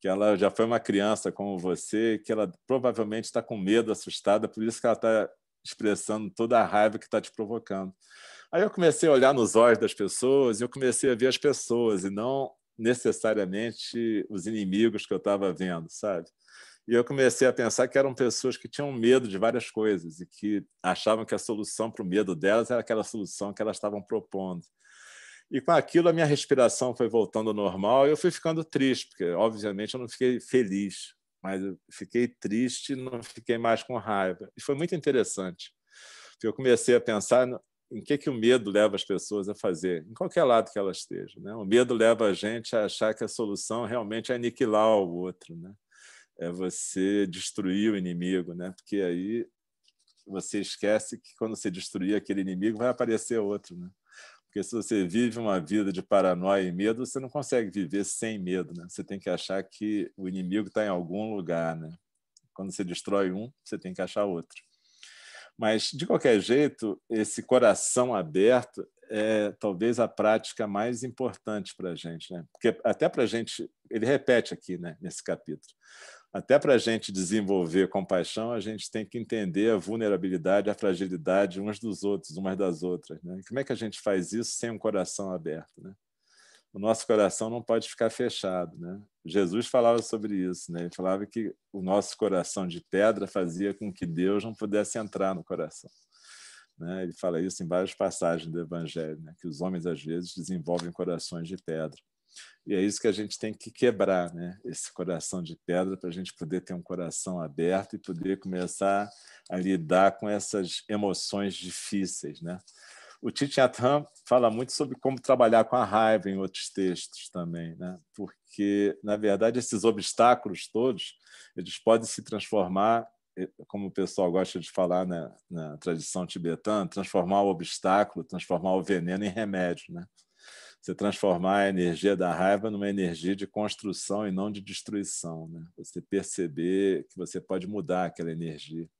que ela já foi uma criança como você, que ela provavelmente está com medo, assustada, por isso que ela está expressando toda a raiva que está te provocando. Aí eu comecei a olhar nos olhos das pessoas e eu comecei a ver as pessoas e não necessariamente os inimigos que eu estava vendo, sabe? E eu comecei a pensar que eram pessoas que tinham medo de várias coisas e que achavam que a solução para o medo delas era aquela solução que elas estavam propondo. E com aquilo a minha respiração foi voltando ao normal e eu fui ficando triste, porque obviamente eu não fiquei feliz, mas eu fiquei triste, não fiquei mais com raiva. E foi muito interessante, porque eu comecei a pensar em que, que o medo leva as pessoas a fazer, em qualquer lado que elas estejam. Né? O medo leva a gente a achar que a solução realmente é aniquilar o outro. Né? é você destruir o inimigo, né? Porque aí você esquece que quando você destruir aquele inimigo vai aparecer outro, né? Porque se você vive uma vida de paranoia e medo, você não consegue viver sem medo, né? Você tem que achar que o inimigo está em algum lugar, né? Quando você destrói um, você tem que achar outro. Mas, de qualquer jeito, esse coração aberto é talvez a prática mais importante para a gente, né? Porque até para a gente, ele repete aqui, né, nesse capítulo até para a gente desenvolver compaixão, a gente tem que entender a vulnerabilidade, a fragilidade uns dos outros, umas das outras. Né? Como é que a gente faz isso sem um coração aberto? Né? O nosso coração não pode ficar fechado. Né? Jesus falava sobre isso. Né? Ele falava que o nosso coração de pedra fazia com que Deus não pudesse entrar no coração. Né? Ele fala isso em várias passagens do Evangelho, né? que os homens às vezes desenvolvem corações de pedra. E é isso que a gente tem que quebrar, né? esse coração de pedra, para a gente poder ter um coração aberto e poder começar a lidar com essas emoções difíceis. Né? O Thich fala muito sobre como trabalhar com a raiva em outros textos também, né? porque, na verdade, esses obstáculos todos eles podem se transformar eh, como o pessoal gosta de falar na, né, na, tradição tibetana, transformar o obstáculo, transformar o veneno em remédio. Né? você transformar a energia da raiva numa energia de construção e não de destruição. Né? Você perceber que você pode mudar aquela energia.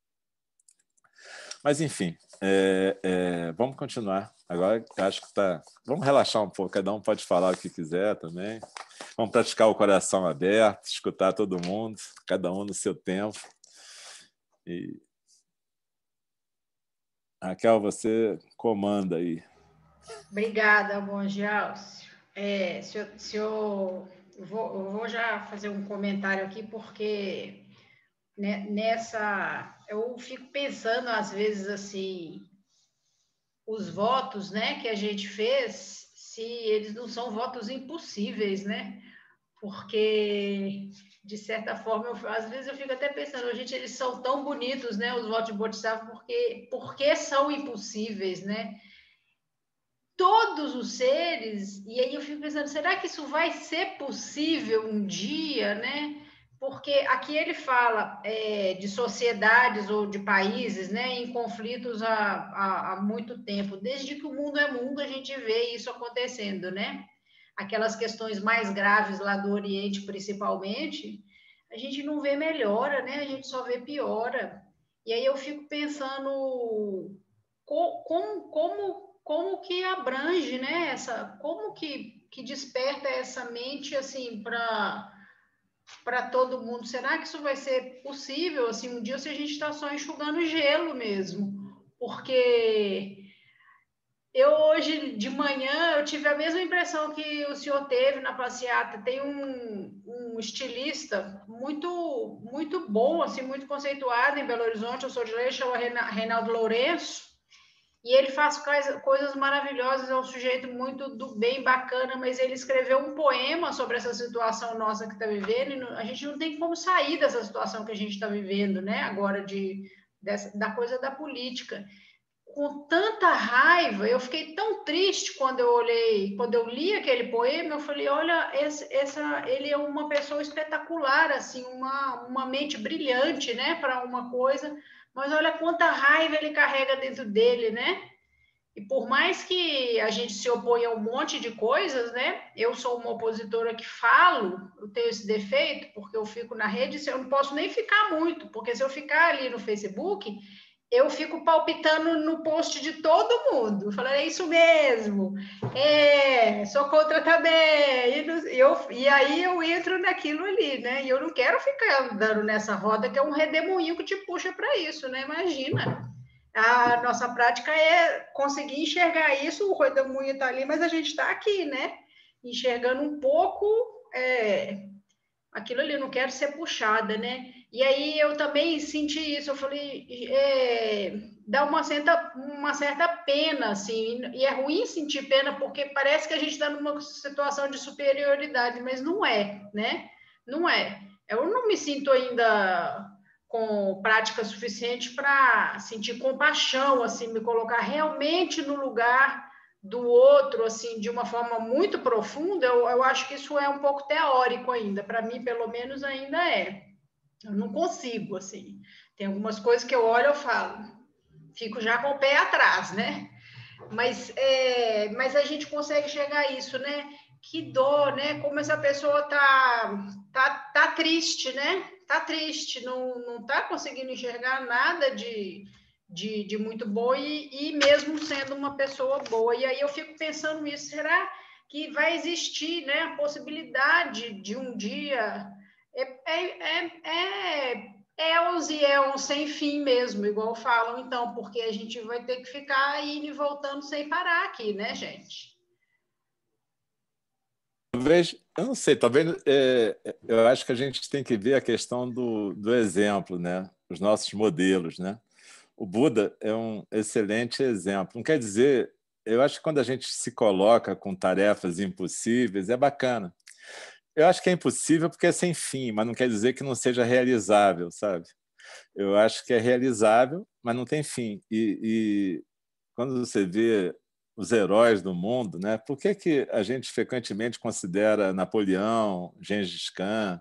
Mas, enfim, é, é, vamos continuar. Agora acho que está. Vamos relaxar um pouco, cada um pode falar o que quiser também. Vamos praticar o coração aberto, escutar todo mundo, cada um no seu tempo. E... Raquel, você comanda aí. Obrigada, bom Alcio. É, se eu, se eu, vou, eu, vou, já fazer um comentário aqui, porque né, nessa. Eu fico pensando, às vezes, assim, os votos né, que a gente fez, se eles não são votos impossíveis, né? Porque, de certa forma, eu, às vezes eu fico até pensando, oh, gente, eles são tão bonitos, né, os votos de Botisava, porque, porque são impossíveis, né? todos os seres, e aí eu fico pensando, será que isso vai ser possível um dia, né? Porque aqui ele fala é, de sociedades ou de países né, em conflitos há, há, há muito tempo. Desde que o mundo é mundo, a gente vê isso acontecendo, né? Aquelas questões mais graves lá do Oriente, principalmente, a gente não vê melhora, né? A gente só vê piora. E aí eu fico pensando como, como como que abrange, né, essa, como que, que desperta essa mente, assim, para para todo mundo. Será que isso vai ser possível, assim, um dia se a gente está só enxugando gelo mesmo? Porque eu hoje de manhã eu tive a mesma impressão que o senhor teve na passeata. Tem um, um estilista muito muito bom, assim, muito conceituado em Belo Horizonte. Eu sou de Leite, Reinaldo Lourenço. E ele faz coisas maravilhosas, é um sujeito muito do bem, bacana, mas ele escreveu um poema sobre essa situação nossa que está vivendo. a gente não tem como sair dessa situação que a gente está vivendo, né? Agora de dessa, da coisa da política. Com tanta raiva, eu fiquei tão triste quando eu olhei, quando eu li aquele poema, eu falei, olha, esse, essa, ele é uma pessoa espetacular, assim, uma, uma mente brilhante, né? Para uma coisa mas olha quanta raiva ele carrega dentro dele, né? E por mais que a gente se oponha a um monte de coisas, né? Eu sou uma opositora que falo, eu tenho esse defeito, porque eu fico na rede, eu não posso nem ficar muito, porque se eu ficar ali no Facebook, eu fico palpitando no post de todo mundo, falando, é isso mesmo, é, sou contra também, e, no, eu, e aí eu entro naquilo ali, né? E eu não quero ficar andando nessa roda, que é um redemoinho que te puxa para isso, né? Imagina. A nossa prática é conseguir enxergar isso, o redemoinho está ali, mas a gente está aqui, né? Enxergando um pouco é, aquilo ali, eu não quero ser puxada, né? E aí eu também senti isso, eu falei, é, dá uma certa, uma certa pena, assim, e é ruim sentir pena, porque parece que a gente está numa situação de superioridade, mas não é, né? Não é. Eu não me sinto ainda com prática suficiente para sentir compaixão, assim, me colocar realmente no lugar do outro, assim, de uma forma muito profunda, eu, eu acho que isso é um pouco teórico ainda, para mim, pelo menos, ainda é. Eu não consigo, assim. Tem algumas coisas que eu olho e falo, fico já com o pé atrás, né? Mas, é, mas a gente consegue chegar a isso, né? Que dor, né? Como essa pessoa tá, tá, tá triste, né? Tá triste, não, não tá conseguindo enxergar nada de, de, de muito bom e, e mesmo sendo uma pessoa boa. E aí eu fico pensando nisso, será que vai existir né, a possibilidade de um dia é, é, é, é éons e éons sem fim mesmo, igual falam então, porque a gente vai ter que ficar indo e voltando sem parar aqui, né, gente? Talvez, eu não sei, talvez é, é, eu acho que a gente tem que ver a questão do, do exemplo, né? Os nossos modelos, né? O Buda é um excelente exemplo. Não quer dizer, eu acho que quando a gente se coloca com tarefas impossíveis, é bacana. Eu acho que é impossível porque é sem fim, mas não quer dizer que não seja realizável, sabe? Eu acho que é realizável, mas não tem fim. E, e quando você vê os heróis do mundo, né? Por que, que a gente frequentemente considera Napoleão, Gengis Khan,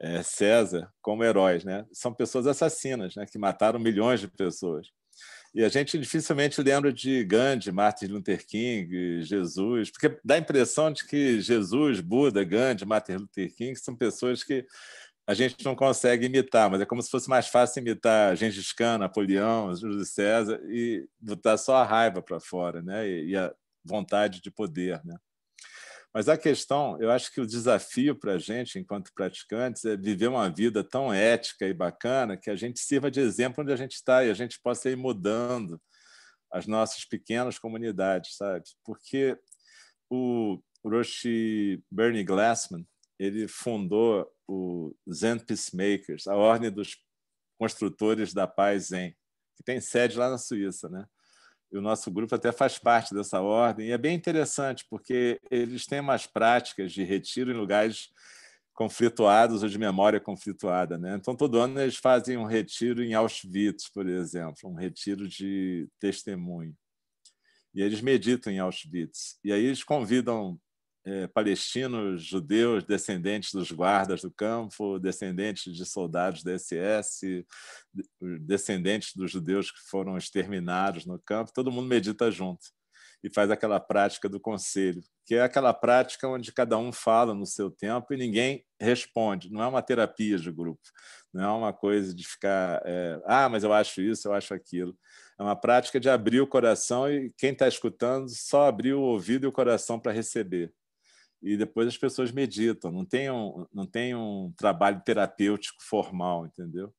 eh, César como heróis, né? São pessoas assassinas, né? Que mataram milhões de pessoas. E a gente dificilmente lembra de Gandhi, Martin Luther King, Jesus, porque dá a impressão de que Jesus, Buda, Gandhi, Martin Luther King são pessoas que a gente não consegue imitar, mas é como se fosse mais fácil imitar Gengis Khan, Napoleão, Júlio César e botar só a raiva para fora, né? E, a vontade de poder, né? Mas a questão, eu acho que o desafio para a gente, enquanto praticantes, é viver uma vida tão ética e bacana que a gente sirva de exemplo onde a gente está e a gente possa ir mudando as nossas pequenas comunidades, sabe? Porque o Roshi Bernie Glassman, ele fundou o Zen Peacemakers, a Ordem dos Construtores da Paz Zen, que tem sede lá na Suíça, né? e o nosso grupo até faz parte dessa ordem, e é bem interessante, porque eles têm umas práticas de retiro em lugares conflituados ou de memória conflituada. Né? Então, todo ano eles fazem um retiro em Auschwitz, por exemplo, um retiro de testemunho. E eles meditam em Auschwitz. E aí eles convidam é, palestinos, judeus, descendentes dos guardas do campo, descendentes de soldados da SS, descendentes dos judeus que foram exterminados no campo, todo mundo medita junto e faz aquela prática do conselho, que é aquela prática onde cada um fala no seu tempo e ninguém responde. Não é uma terapia de grupo, não é uma coisa de ficar, é, ah, mas eu acho isso, eu acho aquilo. É uma prática de abrir o coração e quem está escutando só abrir o ouvido e o coração para receber e depois as pessoas meditam. Não tem um, não tem um trabalho terapêutico formal, entendeu?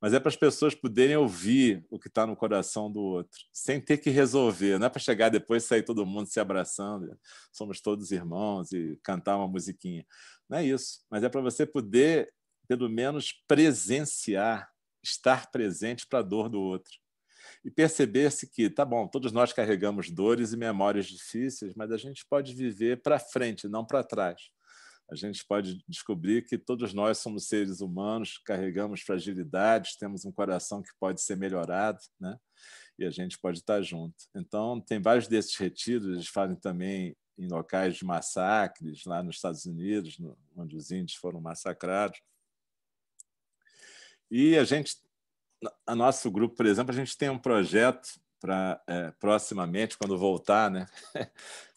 Mas é para as pessoas poderem ouvir o que está no coração do outro, sem ter que resolver. Não é para chegar depois e sair todo mundo se abraçando, somos todos irmãos e cantar uma musiquinha. Não é isso. Mas é para você poder, pelo menos, presenciar, estar presente para a dor do outro e perceber-se que, tá bom, todos nós carregamos dores e memórias difíceis, mas a gente pode viver para frente, não para trás. A gente pode descobrir que todos nós somos seres humanos, carregamos fragilidades, temos um coração que pode ser melhorado, né? E a gente pode estar tá junto. Então, tem vários desses retiros, eles fazem também em locais de massacres, lá nos Estados Unidos, onde os índios foram massacrados. E a gente a nosso grupo, por exemplo, a gente tem um projeto para é, proximamente, quando voltar, né?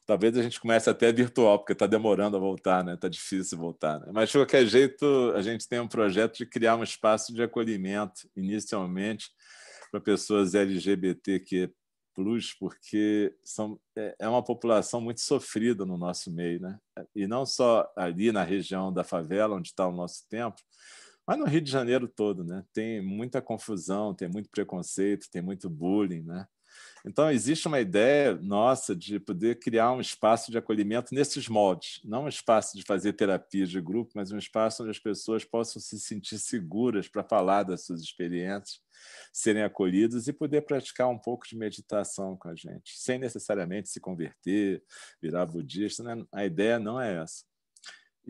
Talvez a gente comece até virtual, porque está demorando a voltar, né? Está difícil voltar. Né? Mas, de qualquer jeito, a gente tem um projeto de criar um espaço de acolhimento, inicialmente, para pessoas LGBTQ+, porque são, é, é uma população muito sofrida no nosso meio, né? E não só ali na região da favela, onde está o nosso templo, mas no Rio de Janeiro todo, né? Tem muita confusão, tem muito preconceito, tem muito bullying, né? Então existe uma ideia nossa de poder criar um espaço de acolhimento nesses moldes, não um espaço de fazer terapia de grupo, mas um espaço onde as pessoas possam se sentir seguras para falar das suas experiências, serem acolhidas e poder praticar um pouco de meditação com a gente, sem necessariamente se converter, virar budista. Né? A ideia não é essa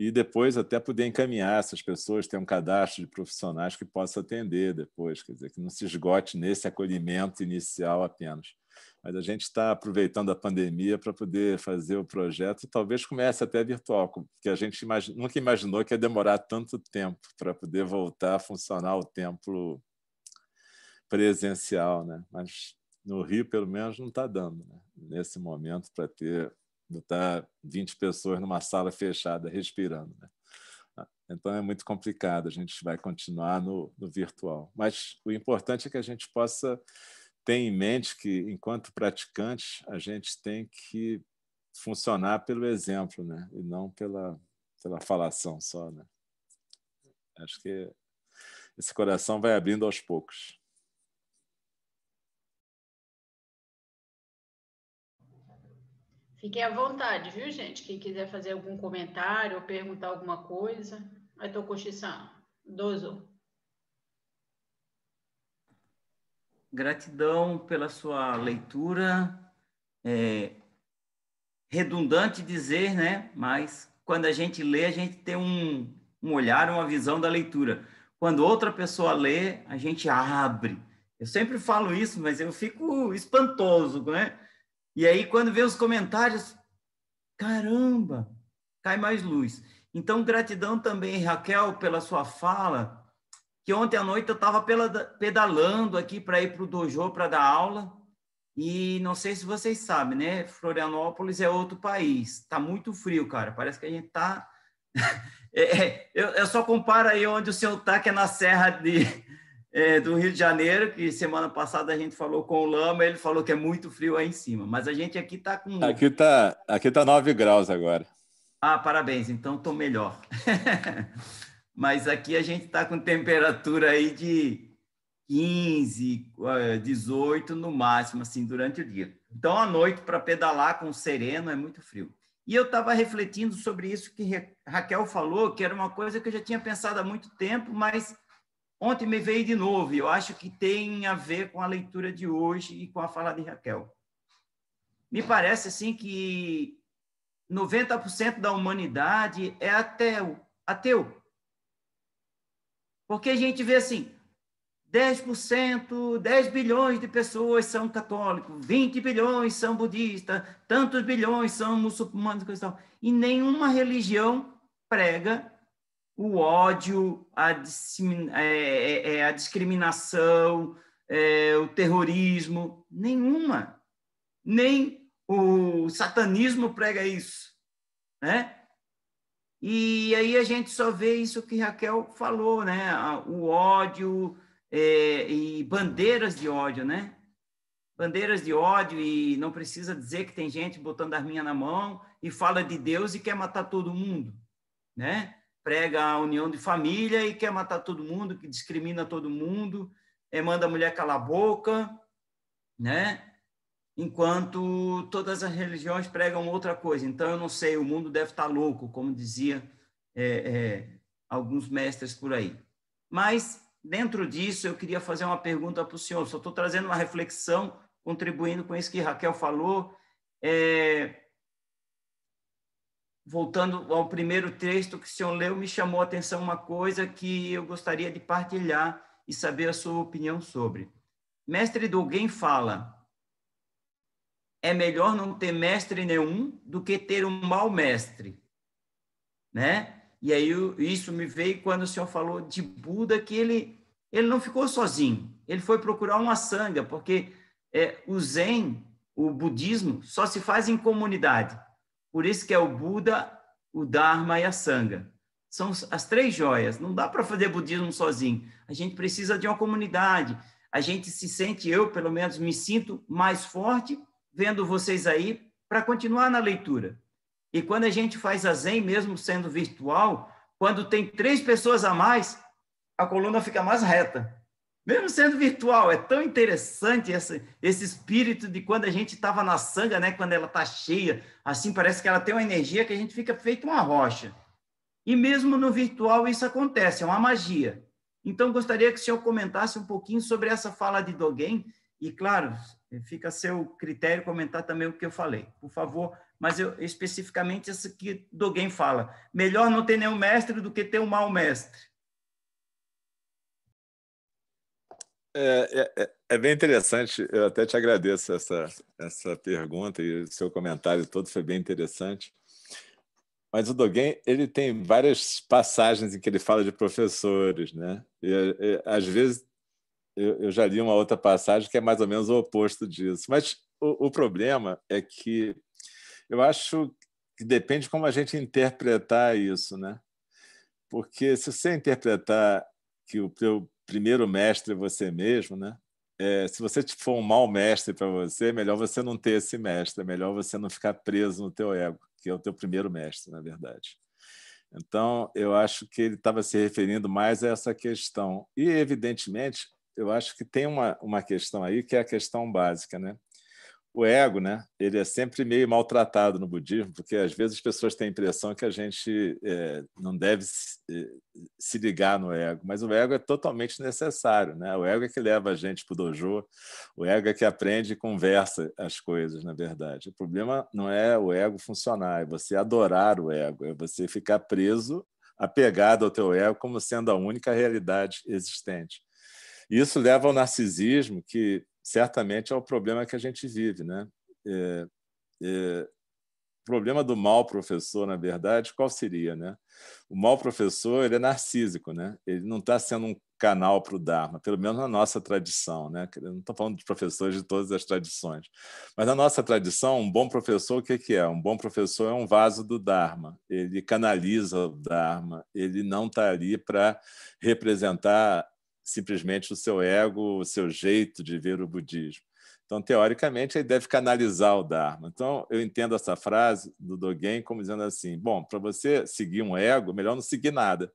e depois até poder encaminhar essas pessoas, ter um cadastro de profissionais que possa atender depois, quer dizer, que não se esgote nesse acolhimento inicial apenas. Mas a gente está aproveitando a pandemia para poder fazer o projeto, talvez comece até virtual, porque a gente imagina, nunca imaginou que ia demorar tanto tempo para poder voltar a funcionar o templo presencial, né? Mas no Rio, pelo menos, não está dando, né? nesse momento, para ter estar 20 pessoas numa sala fechada respirando. Né? Ah, então é muito complicado, a gente vai continuar no, no, virtual. Mas o importante é que a gente possa ter em mente que, enquanto praticantes, a gente tem que funcionar pelo exemplo, né? E não pela, pela falação só, né? Acho que esse coração vai abrindo aos poucos. Fiquem à vontade, viu, gente? Quem quiser fazer algum comentário ou perguntar alguma coisa. Aí tô cochiçando. Dozo. Gratidão pela sua leitura. É redundante dizer, né? Mas quando a gente lê, a gente tem um, um olhar, uma visão da leitura. Quando outra pessoa lê, a gente abre. Eu sempre falo isso, mas eu fico espantoso, né? E aí, quando vê os comentários, caramba, cai mais luz. Então, gratidão também, Raquel, pela sua fala, que ontem à noite eu estava pedalando aqui para ir para o dojo para dar aula, e não sei se vocês sabem, né? Florianópolis é outro país, está muito frio, cara, parece que a gente está... É, é, eu, eu, só comparo aí onde o senhor está, que é na Serra de, é, do Rio de Janeiro, que semana passada a gente falou com o Lama, ele falou que é muito frio aí em cima, mas a gente aqui está com. Aqui está aqui tá 9 graus agora. Ah, parabéns, então estou melhor. mas aqui a gente está com temperatura aí de 15, 18 eh, no máximo, assim, durante o dia. Então, à noite, para pedalar com sereno, é muito frio. E eu estava refletindo sobre isso que Raquel falou, que era uma coisa que eu já tinha pensado há muito tempo, mas Ontem me veio de novo, e eu acho que tem a ver com a leitura de hoje e com a fala de Raquel. Me parece assim que 90% da humanidade é ateu, ateu. Porque a gente vê assim, 10%, 10 bilhões de pessoas são católicos, 20 bilhões são budistas, tantos bilhões são muçulmanos, e nenhuma religião prega o ódio, a, é, é, é, a discriminação, é, o terrorismo, nenhuma. Nem o satanismo prega isso, né? E aí a gente só vê isso que Raquel falou, né? O ódio é, e bandeiras de ódio, né? Bandeiras de ódio e não precisa dizer que tem gente botando a arminha na mão e fala de Deus e quer matar todo mundo, né? prega a união de família e quer matar todo mundo, que discrimina todo mundo, é, manda a mulher calar a boca, né? Enquanto todas as religiões pregam outra coisa. Então, eu não sei, o mundo deve estar louco, como dizia é, é, alguns mestres por aí. Mas, dentro disso, eu queria fazer uma pergunta para o senhor. Só estou trazendo uma reflexão, contribuindo com isso que Raquel falou. É, voltando ao primeiro texto que o senhor leu, me chamou a atenção uma coisa que eu gostaria de partilhar e saber a sua opinião sobre. Mestre alguém fala: é melhor não ter mestre nenhum do que ter um mau mestre, né? E aí isso me veio quando o senhor falou de Buda que ele ele não ficou sozinho, ele foi procurar uma sanga, porque é, o Zen, o budismo, só se faz em comunidade. Por isso que é o Buda, o Dharma e a Sangha. São as três joias. Não dá para fazer budismo sozinho. A gente precisa de uma comunidade. A gente se sente, eu pelo menos me sinto mais forte vendo vocês aí para continuar na leitura. E quando a gente faz a Zen, mesmo sendo virtual, quando tem três pessoas a mais, a coluna fica mais reta mesmo sendo virtual, é tão interessante essa, esse espírito de quando a gente estava na sanga, né? Quando ela está cheia, assim parece que ela tem uma energia que a gente fica feito uma rocha. E mesmo no virtual isso acontece, é uma magia. Então gostaria que o senhor comentasse um pouquinho sobre essa fala de Dogen e, claro, fica a seu critério comentar também o que eu falei, por favor. Mas eu, especificamente isso que Dogen fala: melhor não ter nenhum mestre do que ter um mau mestre. É, é, é, é, bem interessante, eu até te agradeço essa, essa pergunta e o seu comentário todo foi bem interessante. Mas o Dogen ele tem várias passagens em que ele fala de professores, né? E, e é, é, às vezes eu, eu, já li uma outra passagem que é mais ou menos o oposto disso. Mas o, o problema é que eu acho que depende como a gente interpretar isso, né? Porque se você interpretar que o teu primeiro mestre é você mesmo, né? É, se você for um mau mestre para você, é melhor você não ter esse mestre, é melhor você não ficar preso no teu ego, que é o teu primeiro mestre, na verdade. Então, eu acho que ele estava se referindo mais a essa questão. E, evidentemente, eu acho que tem uma, uma questão aí que é a questão básica, né? o ego, né? Ele é sempre meio maltratado no budismo, porque às vezes as pessoas têm a impressão que a gente é, não deve se, é, se, ligar no ego, mas o ego é totalmente necessário, né? O ego é que leva a gente para o dojo, o ego é que aprende e conversa as coisas, na verdade. O problema não é o ego funcionar, é você adorar o ego, é você ficar preso, apegado ao teu ego como sendo a única realidade existente. Isso leva ao narcisismo, que certamente é o problema que a gente vive. Né? É, é, o problema do mal professor, na verdade, qual seria? Né? O mal professor ele é narcísico, né? ele não está sendo um canal para o Dharma, pelo menos na nossa tradição. Né? Eu não estou falando de professores de todas as tradições, mas na nossa tradição, um bom professor, o que, que é? Um bom professor é um vaso do Dharma, ele canaliza o Dharma, ele não está ali para representar simplesmente o seu ego, o seu jeito de ver o budismo. Então, teoricamente, ele deve canalizar o Dharma. Então, eu entendo essa frase do Dogen como dizendo assim: bom, para você seguir um ego, melhor não seguir nada.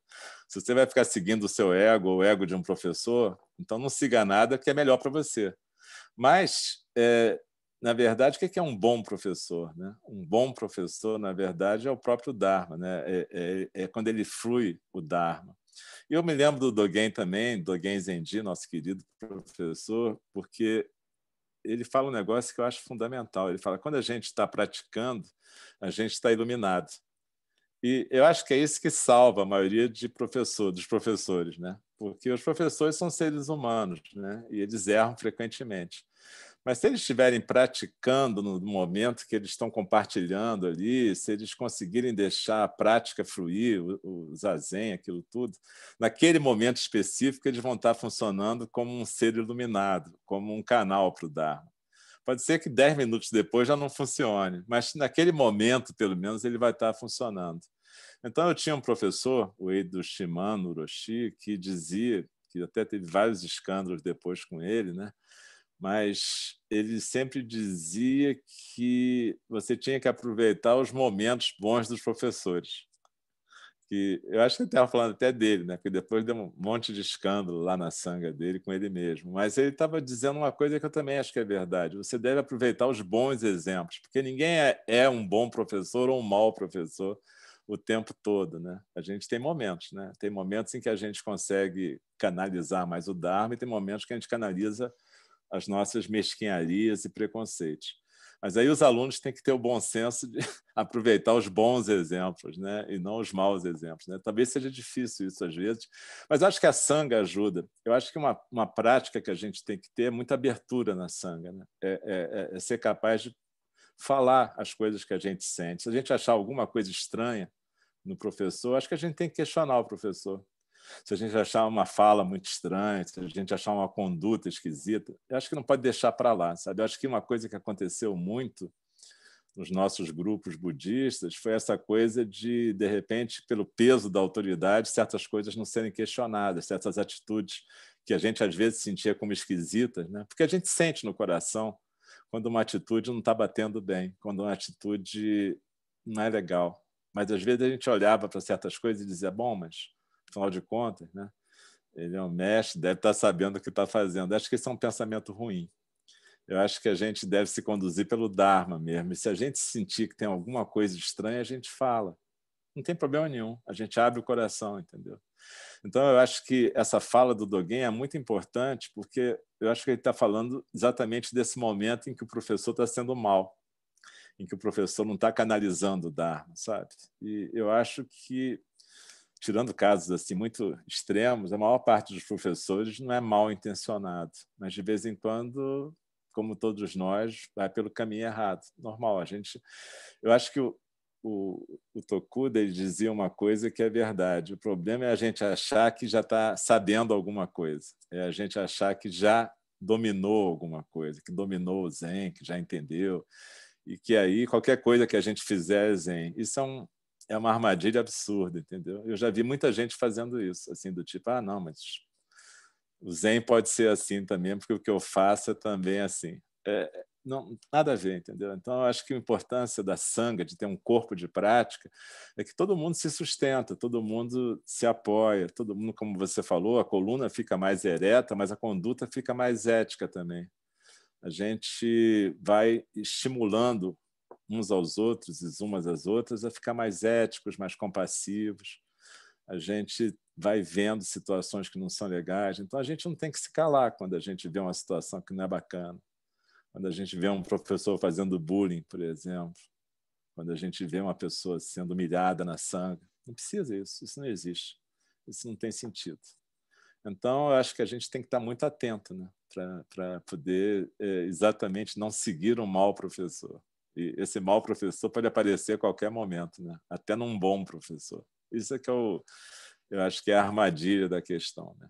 Se você vai ficar seguindo o seu ego ou o ego de um professor, então não siga nada que é melhor para você. Mas, é, na verdade, o é que é um bom professor? Né? Um bom professor, na verdade, é o próprio Dharma, né? é, é, é quando ele flui o Dharma. Eu me lembro do Dogen também, Dogen Zendi, nosso querido professor, porque ele fala um negócio que eu acho fundamental. Ele fala: quando a gente está praticando, a gente está iluminado. E eu acho que é isso que salva a maioria de professor, dos professores, né? Porque os professores são seres humanos, né? E eles erram frequentemente. Mas se eles estiverem praticando no momento que eles estão compartilhando ali, se eles conseguirem deixar a prática fluir, o, o zazen, aquilo tudo, naquele momento específico eles vão estar funcionando como um ser iluminado, como um canal para o Dharma. Pode ser que dez minutos depois já não funcione, mas naquele momento, pelo menos, ele vai estar funcionando. Então, eu tinha um professor, o Eido Shimano Uroshi, que dizia, que até teve vários escândalos depois com ele, né? mas ele sempre dizia que você tinha que aproveitar os momentos bons dos professores. Que eu acho que ele estava falando até dele, né? Porque depois deu um monte de escândalo lá na sanga dele com ele mesmo. Mas ele estava dizendo uma coisa que eu também acho que é verdade. Você deve aproveitar os bons exemplos, porque ninguém é, é um bom professor ou um mau professor o tempo todo, né? A gente tem momentos, né? Tem momentos em que a gente consegue canalizar mais o Dharma e tem momentos que a gente canaliza as nossas mesquinharias e preconceitos. Mas aí os alunos têm que ter o bom senso de aproveitar os bons exemplos, né? E não os maus exemplos, né? Talvez seja difícil isso às vezes, mas acho que a sanga ajuda. Eu acho que uma, uma prática que a gente tem que ter é muita abertura na sanga, né? É, é, é, é ser capaz de falar as coisas que a gente sente. Se a gente achar alguma coisa estranha no professor, acho que a gente tem que questionar o professor se a gente achar uma fala muito estranha, se a gente achar uma conduta esquisita, eu acho que não pode deixar para lá, sabe? Eu acho que uma coisa que aconteceu muito nos nossos grupos budistas foi essa coisa de, de repente, pelo peso da autoridade, certas coisas não serem questionadas, certas atitudes que a gente às vezes sentia como esquisitas, né? porque a gente sente no coração quando uma atitude não está batendo bem, quando uma atitude não é legal. Mas às vezes a gente olhava para certas coisas e dizia: bom, mas afinal de contas, né? Ele é um mestre, deve estar tá sabendo o que está fazendo. Acho que isso é um pensamento ruim. Eu acho que a gente deve se conduzir pelo Dharma mesmo. E se a gente sentir que tem alguma coisa estranha, a gente fala. Não tem problema nenhum. A gente abre o coração, entendeu? Então, eu acho que essa fala do Dogen é muito importante, porque eu acho que ele está falando exatamente desse momento em que o professor está sendo mal, em que o professor não está canalizando o Dharma, sabe? E eu acho que tirando casos assim muito extremos, a maior parte dos professores não é mal intencionado, mas de vez em quando, como todos nós, vai pelo caminho errado. Normal, a gente. Eu acho que o, o, o Tokuda ele dizia uma coisa que é verdade. O problema é a gente achar que já está sabendo alguma coisa. É a gente achar que já dominou alguma coisa, que dominou o Zen, que já entendeu. E que aí qualquer coisa que a gente fizer é Zen. Isso é um, é uma armadilha absurda, entendeu? Eu já vi muita gente fazendo isso, assim, do tipo, ah, não, mas o Zen pode ser assim também, porque o que eu faço é também assim. É, não, nada a ver, entendeu? Então, eu acho que a importância da sanga, de ter um corpo de prática, é que todo mundo se sustenta, todo mundo se apoia, todo mundo, como você falou, a coluna fica mais ereta, mas a conduta fica mais ética também. A gente vai estimulando uns aos outros e umas às outras a ficar mais éticos, mais compassivos. A gente vai vendo situações que não são legais, então a gente não tem que se calar quando a gente vê uma situação que não é bacana. Quando a gente vê um professor fazendo bullying, por exemplo, quando a gente vê uma pessoa sendo humilhada na sangue, não precisa isso, isso não existe. Isso não tem sentido. Então, eu acho que a gente tem que estar muito atento né? para poder é, exatamente não seguir um mau professor. E esse mau professor pode aparecer a qualquer momento, né? até num bom professor. Isso é que eu, eu acho que é a armadilha da questão. Né?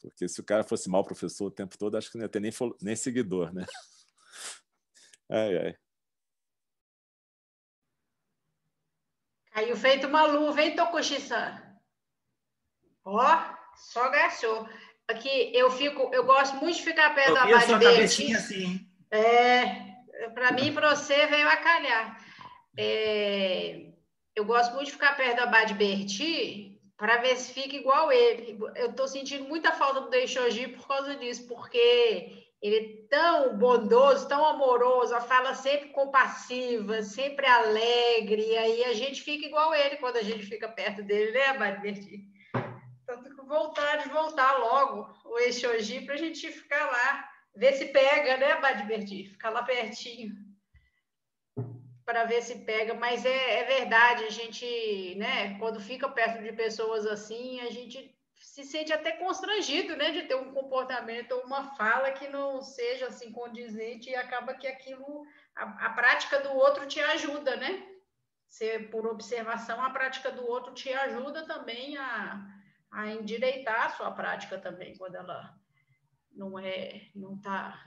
Porque se o cara fosse mau professor o tempo todo, acho que não ia ter nem, nem seguidor. Né? Ai, ai. Caiu feito uma luva, hein, Tokushi-san? Ó, só gastou. Aqui eu fico, eu gosto muito de ficar perto eu da base verde. Assim. É, para mim, para você, veio a calhar. É, eu gosto muito de ficar perto do Bad Berti para ver se fica igual ele. Eu estou sentindo muita falta do Deixogi por causa disso, porque ele é tão bondoso, tão amoroso, a fala sempre compassiva, sempre alegre, e aí a gente fica igual ele quando a gente fica perto dele, né, Bad Berti? Então, tô com vontade de voltar logo o Eixogi para a gente ficar lá Ver se pega, né, Badberdi? Ficar lá pertinho para ver se pega, mas é, é, verdade, a gente, né, quando fica perto de pessoas assim, a gente se sente até constrangido, né, de ter um comportamento ou uma fala que não seja assim condizente e acaba que aquilo, a, a prática do outro te ajuda, né? por observação, a prática do outro te ajuda também a, a endireitar a sua prática também, quando ela não é, não tá,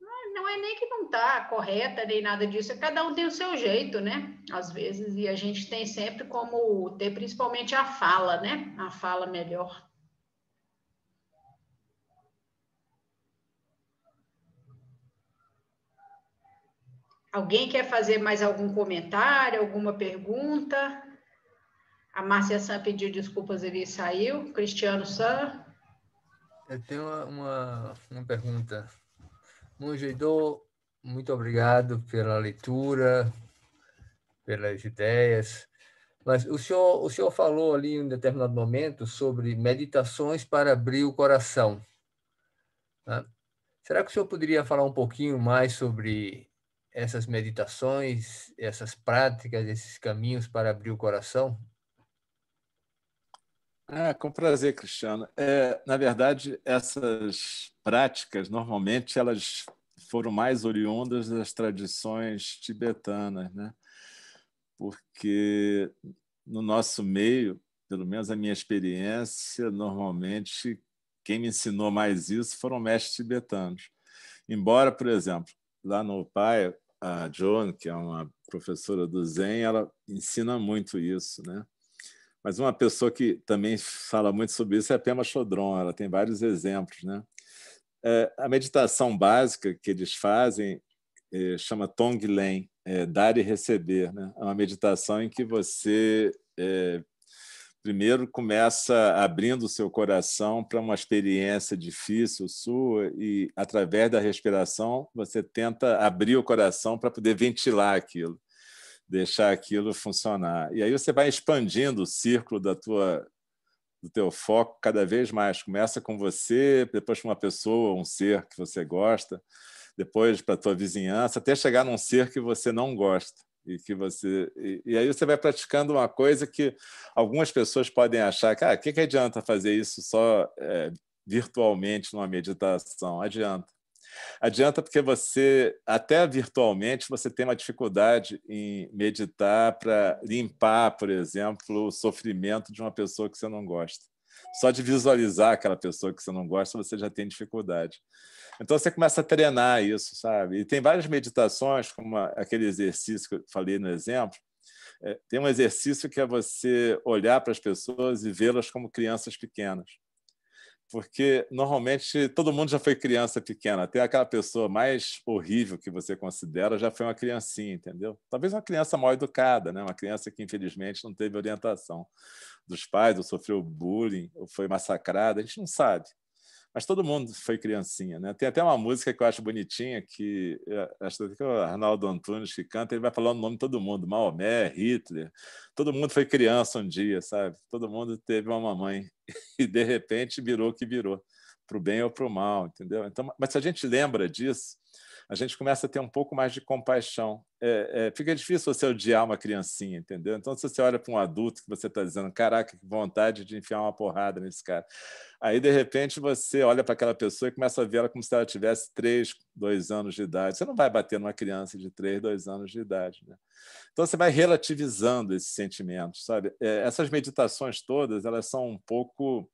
é, não é nem que não tá correta nem nada disso, é cada um tem o seu jeito, né? Às vezes, e a gente tem sempre como ter principalmente a fala, né? A fala melhor. Alguém quer fazer mais algum comentário, alguma pergunta? A Márcia San pediu desculpas, ele saiu. Cristiano San eu tenho uma, uma pergunta. Mongeidô, muito obrigado pela leitura, pelas ideias. Mas o senhor, o senhor falou ali em um determinado momento sobre meditações para abrir o coração. Né? Será que o senhor poderia falar um pouquinho mais sobre essas meditações, essas práticas, esses caminhos para abrir o coração? É, com prazer, Cristiano. É, na verdade, essas práticas, normalmente, elas foram mais oriundas das tradições tibetanas, né? porque no nosso meio, pelo menos a minha experiência, normalmente quem me ensinou mais isso foram mestres tibetanos. Embora, por exemplo, lá no Pai, a Joan, que é uma professora do Zen, ela ensina muito isso, né? Mas uma pessoa que também fala muito sobre isso é a Pema Chodron, ela tem vários exemplos. Né? É, a meditação básica que eles fazem é, chama Tonglen, é, dar e receber. Né? É uma meditação em que você é, primeiro começa abrindo o seu coração para uma experiência difícil sua e através da respiração você tenta abrir o coração para poder ventilar aquilo deixar aquilo funcionar. E aí você vai expandindo o círculo da tua do teu foco cada vez mais. Começa com você, depois com uma pessoa, um ser que você gosta, depois para a tua vizinhança, até chegar num ser que você não gosta e que você e, aí você vai praticando uma coisa que algumas pessoas podem achar que ah, que, que adianta fazer isso só é, virtualmente numa meditação adianta Adianta porque você, até virtualmente, você tem uma dificuldade em meditar para limpar, por exemplo, o sofrimento de uma pessoa que você não gosta. Só de visualizar aquela pessoa que você não gosta, você já tem dificuldade. Então você começa a treinar isso, sabe? E tem várias meditações, como aquele exercício que eu falei no exemplo, é, tem um exercício que é você olhar para as pessoas e vê-las como crianças pequenas porque normalmente todo mundo já foi criança pequena, até aquela pessoa mais horrível que você considera já foi uma criancinha, entendeu? Talvez uma criança mal educada, né? uma criança que infelizmente não teve orientação dos pais, ou sofreu bullying, ou foi massacrada, a gente não sabe. Mas todo mundo foi criancinha, né? Tem até uma música que eu acho bonitinha, que eh, acho que é o Arnaldo Antunes que canta, ele vai falando o nome de todo mundo, Maomé, Hitler. Todo mundo foi criança um dia, sabe? Todo mundo teve uma mamãe e, de repente, virou o que virou, para o bem ou para o mal, entendeu? Então, mas se a gente lembra disso, a gente começa a ter um pouco mais de compaixão. É, é, fica difícil você odiar uma criancinha, entendeu? Então, se você olha para um adulto que você está dizendo, caraca, que vontade de enfiar uma porrada nesse cara. Aí, de repente, você olha para aquela pessoa e começa a ver ela como se ela tivesse 3, 2 anos de idade. Você não vai bater numa criança de 3, 2 anos de idade. Né? Então, você vai relativizando esses sentimentos, sabe? É, essas meditações todas, elas são um pouco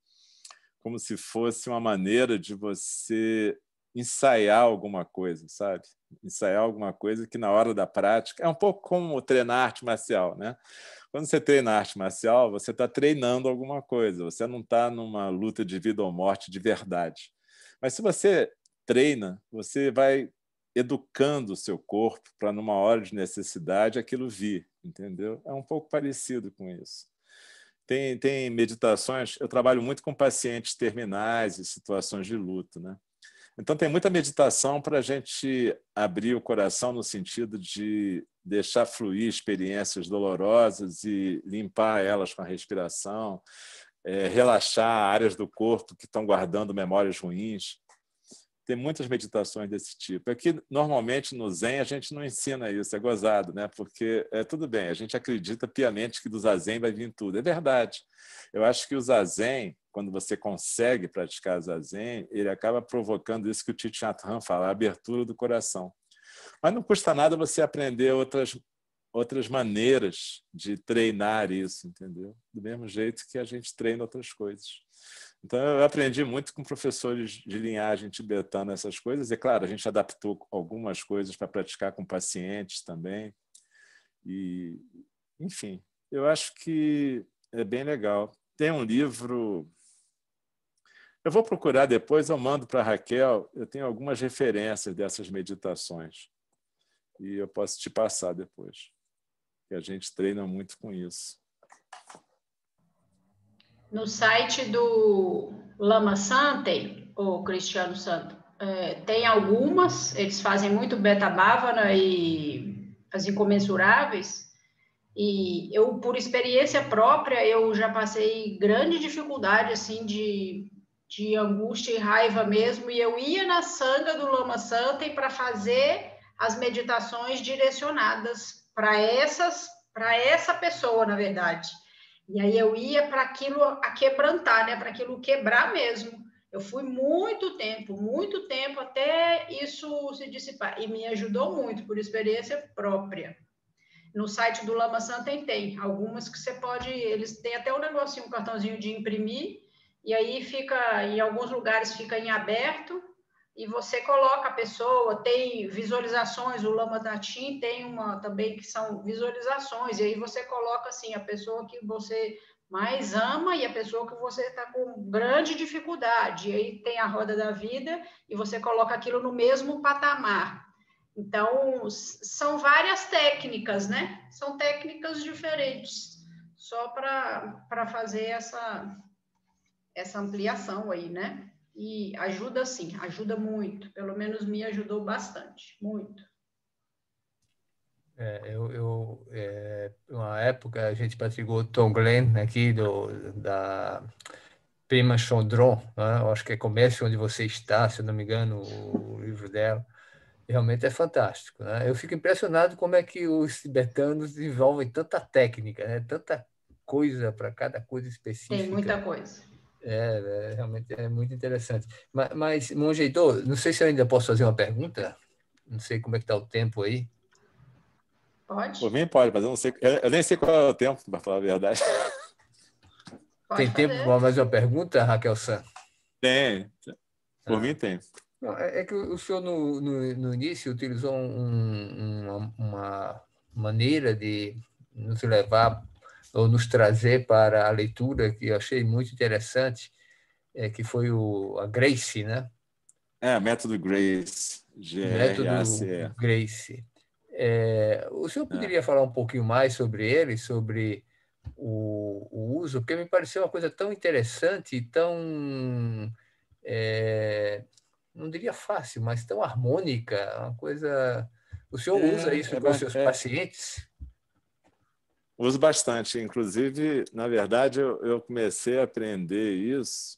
como se fosse uma maneira de você ensaiar alguma coisa, sabe? Ensaiar alguma coisa que na hora da prática é um pouco como treinar arte marcial, né? Quando você treina arte marcial, você está treinando alguma coisa, você não está numa luta de vida ou morte de verdade. Mas se você treina, você vai educando o seu corpo para, numa hora de necessidade, aquilo vir, entendeu? É um pouco parecido com isso. Tem, tem meditações, eu trabalho muito com pacientes terminais e situações de luto, né? Então, tem muita meditação para a gente abrir o coração no sentido de deixar fluir experiências dolorosas e limpar elas com a respiração, é, relaxar áreas do corpo que estão guardando memórias ruins tem muitas meditações desse tipo. É que normalmente no Zen a gente não ensina isso, é gozado, né? Porque é, tudo bem, a gente acredita piamente que do Zazen vai vir tudo. É verdade. Eu acho que o Zazen, quando você consegue praticar Zazen, ele acaba provocando isso que o Tichatran fala, a abertura do coração. Mas não custa nada você aprender outras outras maneiras de treinar isso, entendeu? Do mesmo jeito que a gente treina outras coisas. Então, eu aprendi muito com professores de linhagem tibetana essas coisas. E, claro, a gente adaptou algumas coisas para praticar com pacientes também. E, enfim, eu acho que é bem legal. Tem um livro. Eu vou procurar depois, eu mando para a Raquel. Eu tenho algumas referências dessas meditações. E eu posso te passar depois. Que a gente treina muito com isso no site do Lama Santen, ou Cristiano Santo, é, tem algumas, eles fazem muito beta betabávana e as incomensuráveis, e eu, por experiência própria, eu já passei grande dificuldade, assim, de, de angústia e raiva mesmo, e eu ia na sanga do Lama Santen para fazer as meditações direcionadas para essas, para essa pessoa, na verdade. E aí eu ia para aquilo a quebrantar, né? Para aquilo quebrar mesmo. Eu fui muito tempo, muito tempo até isso se dissipar. E me ajudou muito por experiência própria. No site do Lama Santen tem algumas que você pode. Eles têm até um negocinho, um cartãozinho de imprimir, e aí fica, em alguns lugares fica em aberto, e você coloca a pessoa, tem visualizações, o Lama da Tim tem uma também que são visualizações, e aí você coloca assim a pessoa que você mais ama e a pessoa que você está com grande dificuldade, e aí tem a roda da vida e você coloca aquilo no mesmo patamar. Então, são várias técnicas, né? São técnicas diferentes, só para fazer essa, essa ampliação aí, né? E ajuda sim, ajuda muito. Pelo menos me ajudou bastante, muito. É, eu, eu é, uma época a gente praticou o Tom Glenn né, aqui do, da Prima Chondron né? eu acho que é Comércio Onde Você Está, se eu não me engano, o livro dela. Realmente é fantástico. Né? Eu fico impressionado como é que os tibetanos desenvolvem tanta técnica, né? tanta coisa para cada coisa específica. Tem muita coisa é, é, realmente é muito interessante. Mas, mas não sei se eu ainda posso fazer uma pergunta. Não sei como é que está o tempo aí. Pode? Por mim pode, mas eu não sei. Eu nem sei qual é o tempo, para falar a verdade. Pode tem fazer. tempo para mais uma pergunta, Raquel San? Tem. Por ah. mim tem. Não, é, é, que o senhor, no, no, no início, utilizou um, uma, uma maneira de nos levar ou nos trazer para a leitura que eu achei muito interessante, é, que foi o, a Grace, né? É, método Grace. G método Grace. É, o senhor é. poderia é. falar um pouquinho mais sobre ele, sobre o, o, uso, porque me pareceu uma coisa tão interessante e tão, é, não diria fácil, mas tão harmônica, uma coisa... O senhor é, usa isso é com os seus pacientes? Uso bastante. Inclusive, na verdade, eu, eu comecei a aprender isso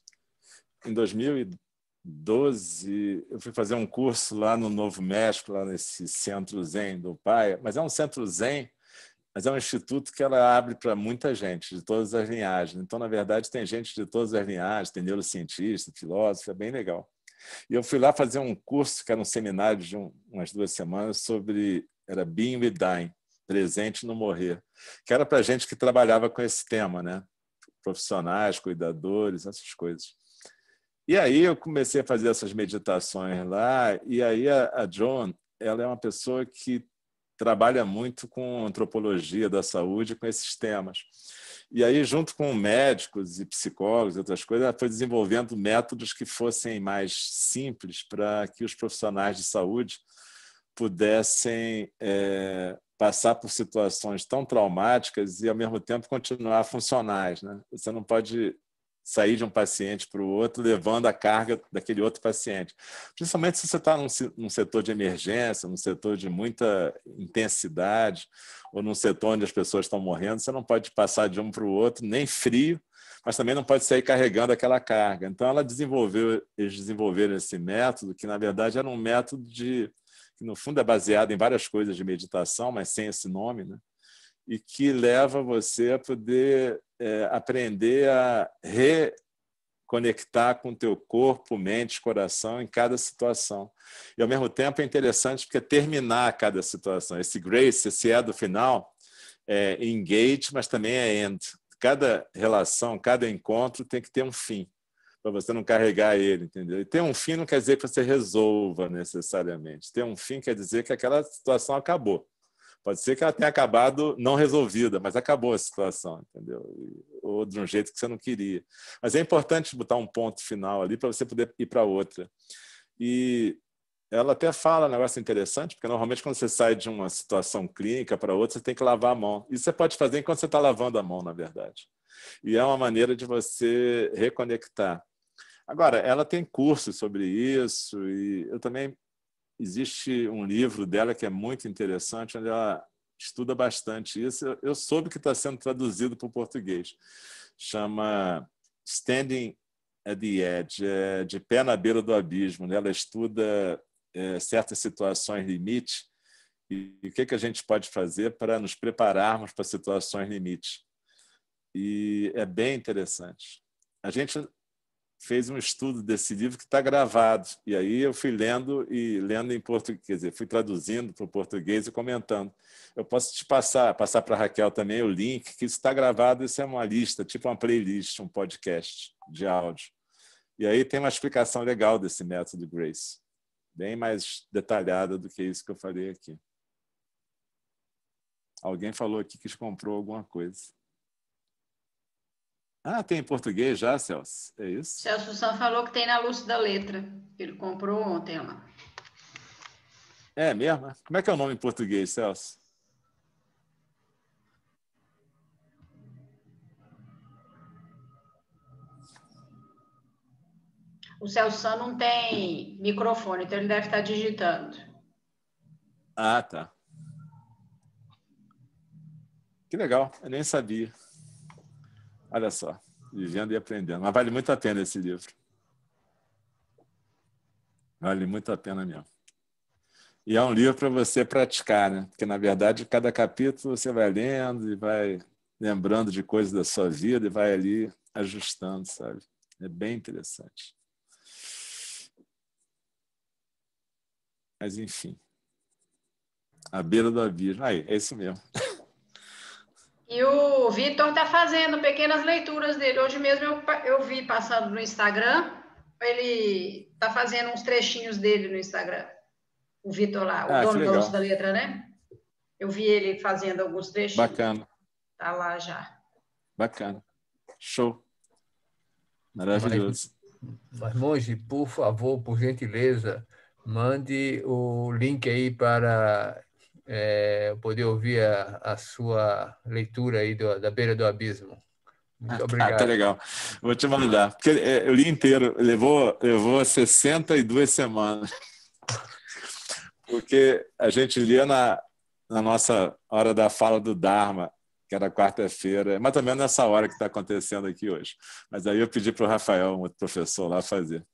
em 2012. Eu fui fazer um curso lá no Novo México, lá nesse centro Zen do Pai. Mas é um centro Zen mas é um instituto que ela abre para muita gente, de todas as linhagens. Então, na verdade, tem gente de todas as linhagens, tem neurocientista, filósofo, é bem legal. E eu fui lá fazer um curso, que era um seminário de um, umas duas semanas, sobre era Being with Dying presente no morrer, que era para gente que trabalhava com esse tema, né? Profissionais, cuidadores, essas coisas. E aí eu comecei a fazer essas meditações lá, e aí a, John, ela é uma pessoa que trabalha muito com antropologia da saúde, com esses temas. E aí, junto com médicos e psicólogos e outras coisas, ela foi desenvolvendo métodos que fossem mais simples para que os profissionais de saúde pudessem é, passar por situações tão traumáticas e, ao mesmo tempo, continuar funcionais. Né? Você não pode sair de um paciente para o outro levando a carga daquele outro paciente. Principalmente se você está num, num, setor de emergência, num setor de muita intensidade, ou num setor onde as pessoas estão morrendo, você não pode passar de um para o outro, nem frio, mas também não pode sair carregando aquela carga. Então, ela desenvolveu, eles desenvolveram esse método, que na verdade era um método de que no fundo é baseada em várias coisas de meditação, mas sem esse nome, né? e que leva você a poder é, aprender a reconectar com o teu corpo, mente, coração em cada situação. E, ao mesmo tempo, é interessante porque é terminar cada situação. Esse grace, esse é do final, é engage, mas também é end. Cada relação, cada encontro tem que ter um fim para você não carregar ele, entendeu? E ter um fim não quer dizer que você resolva necessariamente. Ter um fim quer dizer que aquela situação acabou. Pode ser que ela tenha acabado não resolvida, mas acabou a situação, entendeu? Ou de um jeito que você não queria. Mas é importante botar um ponto final ali para você poder ir para outra. E ela até fala um negócio interessante, porque normalmente quando você sai de uma situação clínica para outra, você tem que lavar a mão. Isso você pode fazer enquanto você está lavando a mão, na verdade. E é uma maneira de você reconectar. Agora, ela tem curso sobre isso e eu também existe um livro dela que é muito interessante, onde ela estuda bastante isso. Eu, soube que está sendo traduzido para o português. Chama Standing at the Edge, é, de pé na beira do abismo. Né? Ela estuda é, certas situações limite e, e o que, que a gente pode fazer para nos prepararmos para situações limite. E é bem interessante. A gente fez um estudo desse livro que está gravado. E aí eu fui lendo e lendo em português, quer dizer, fui traduzindo para o português e comentando. Eu posso te passar, passar para a Raquel também o link, que isso está gravado, isso é uma lista, tipo uma playlist, um podcast de áudio. E aí tem uma explicação legal desse método Grace, bem mais detalhada do que isso que eu falei aqui. Alguém falou aqui que comprou alguma coisa. Ah, tem em português já, Celso? É isso? Celso Sam falou que tem na luz da letra. Ele comprou ontem lá. É mesmo? Como é que é o nome em português, Celso? O Celso Sam não tem microfone, então ele deve estar digitando. Ah, tá. Que legal, eu nem sabia. Olha só, vivendo e aprendendo. Mas vale muito a pena esse livro. Vale muito a pena mesmo. E é um livro para você praticar, né? Porque, na verdade, cada capítulo você vai lendo e vai lembrando de coisas da sua vida e vai ali ajustando, sabe? É bem interessante. Mas, enfim. A beira do abismo. Aí, é isso mesmo. E o Vitor está fazendo pequenas leituras dele. Hoje mesmo eu, eu vi passando no Instagram, ele está fazendo uns trechinhos dele no Instagram. O Vitor lá, o ah, dono do da letra, né? Eu vi ele fazendo alguns trechinhos. Bacana. Tá lá já. Bacana. Show. Maravilhoso. Mas, monge, por favor, por gentileza, mande o link aí para é, poder ouvir a, a, sua leitura aí do, da beira do abismo. Muito ah, tá obrigado. Tá, legal. Vou te mandar. Porque eh, eu li inteiro, levou, levou 62 semanas. Porque a gente lia na, na nossa hora da fala do Dharma, que era quarta-feira, mais ou menos nessa hora que está acontecendo aqui hoje. Mas aí eu pedi para o Rafael, um outro professor, lá fazer.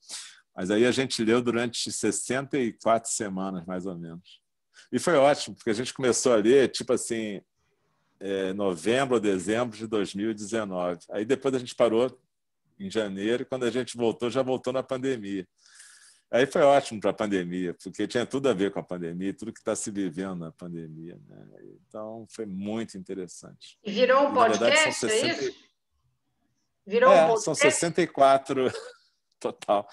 Mas aí a gente leu durante 64 semanas, mais ou menos. E foi ótimo, porque a gente começou a ler, tipo assim, é, novembro ou dezembro de 2019. Aí depois a gente parou em janeiro, e quando a gente voltou, já voltou na pandemia. Aí foi ótimo para a pandemia, porque tinha tudo a ver com a pandemia, tudo que está se vivendo na pandemia. Né? Então, foi muito interessante. E virou um podcast, verdade, 60... é isso? Virou é, um podcast? São 64 total.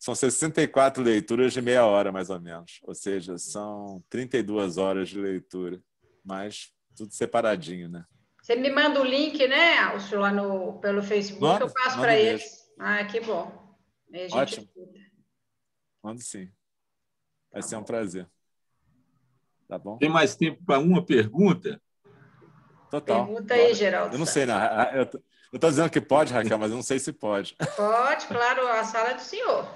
São 64 leituras de meia hora, mais ou menos. Ou seja, são 32 horas de leitura. Mas tudo separadinho, né? Você me manda o link, né, Alcio, lá no, pelo Facebook, manda, eu passo para eles. Ah, que bom. Ótimo. Ajuda. Manda sim. Vai tá ser bom. um prazer. Tá bom? Tem mais tempo para uma pergunta? Total. Pergunta Bora. aí, Geraldo. Eu não sei, não. Ah, eu, eu estou dizendo que pode, Raquel, mas eu não sei se pode. Pode, claro, a sala é do senhor.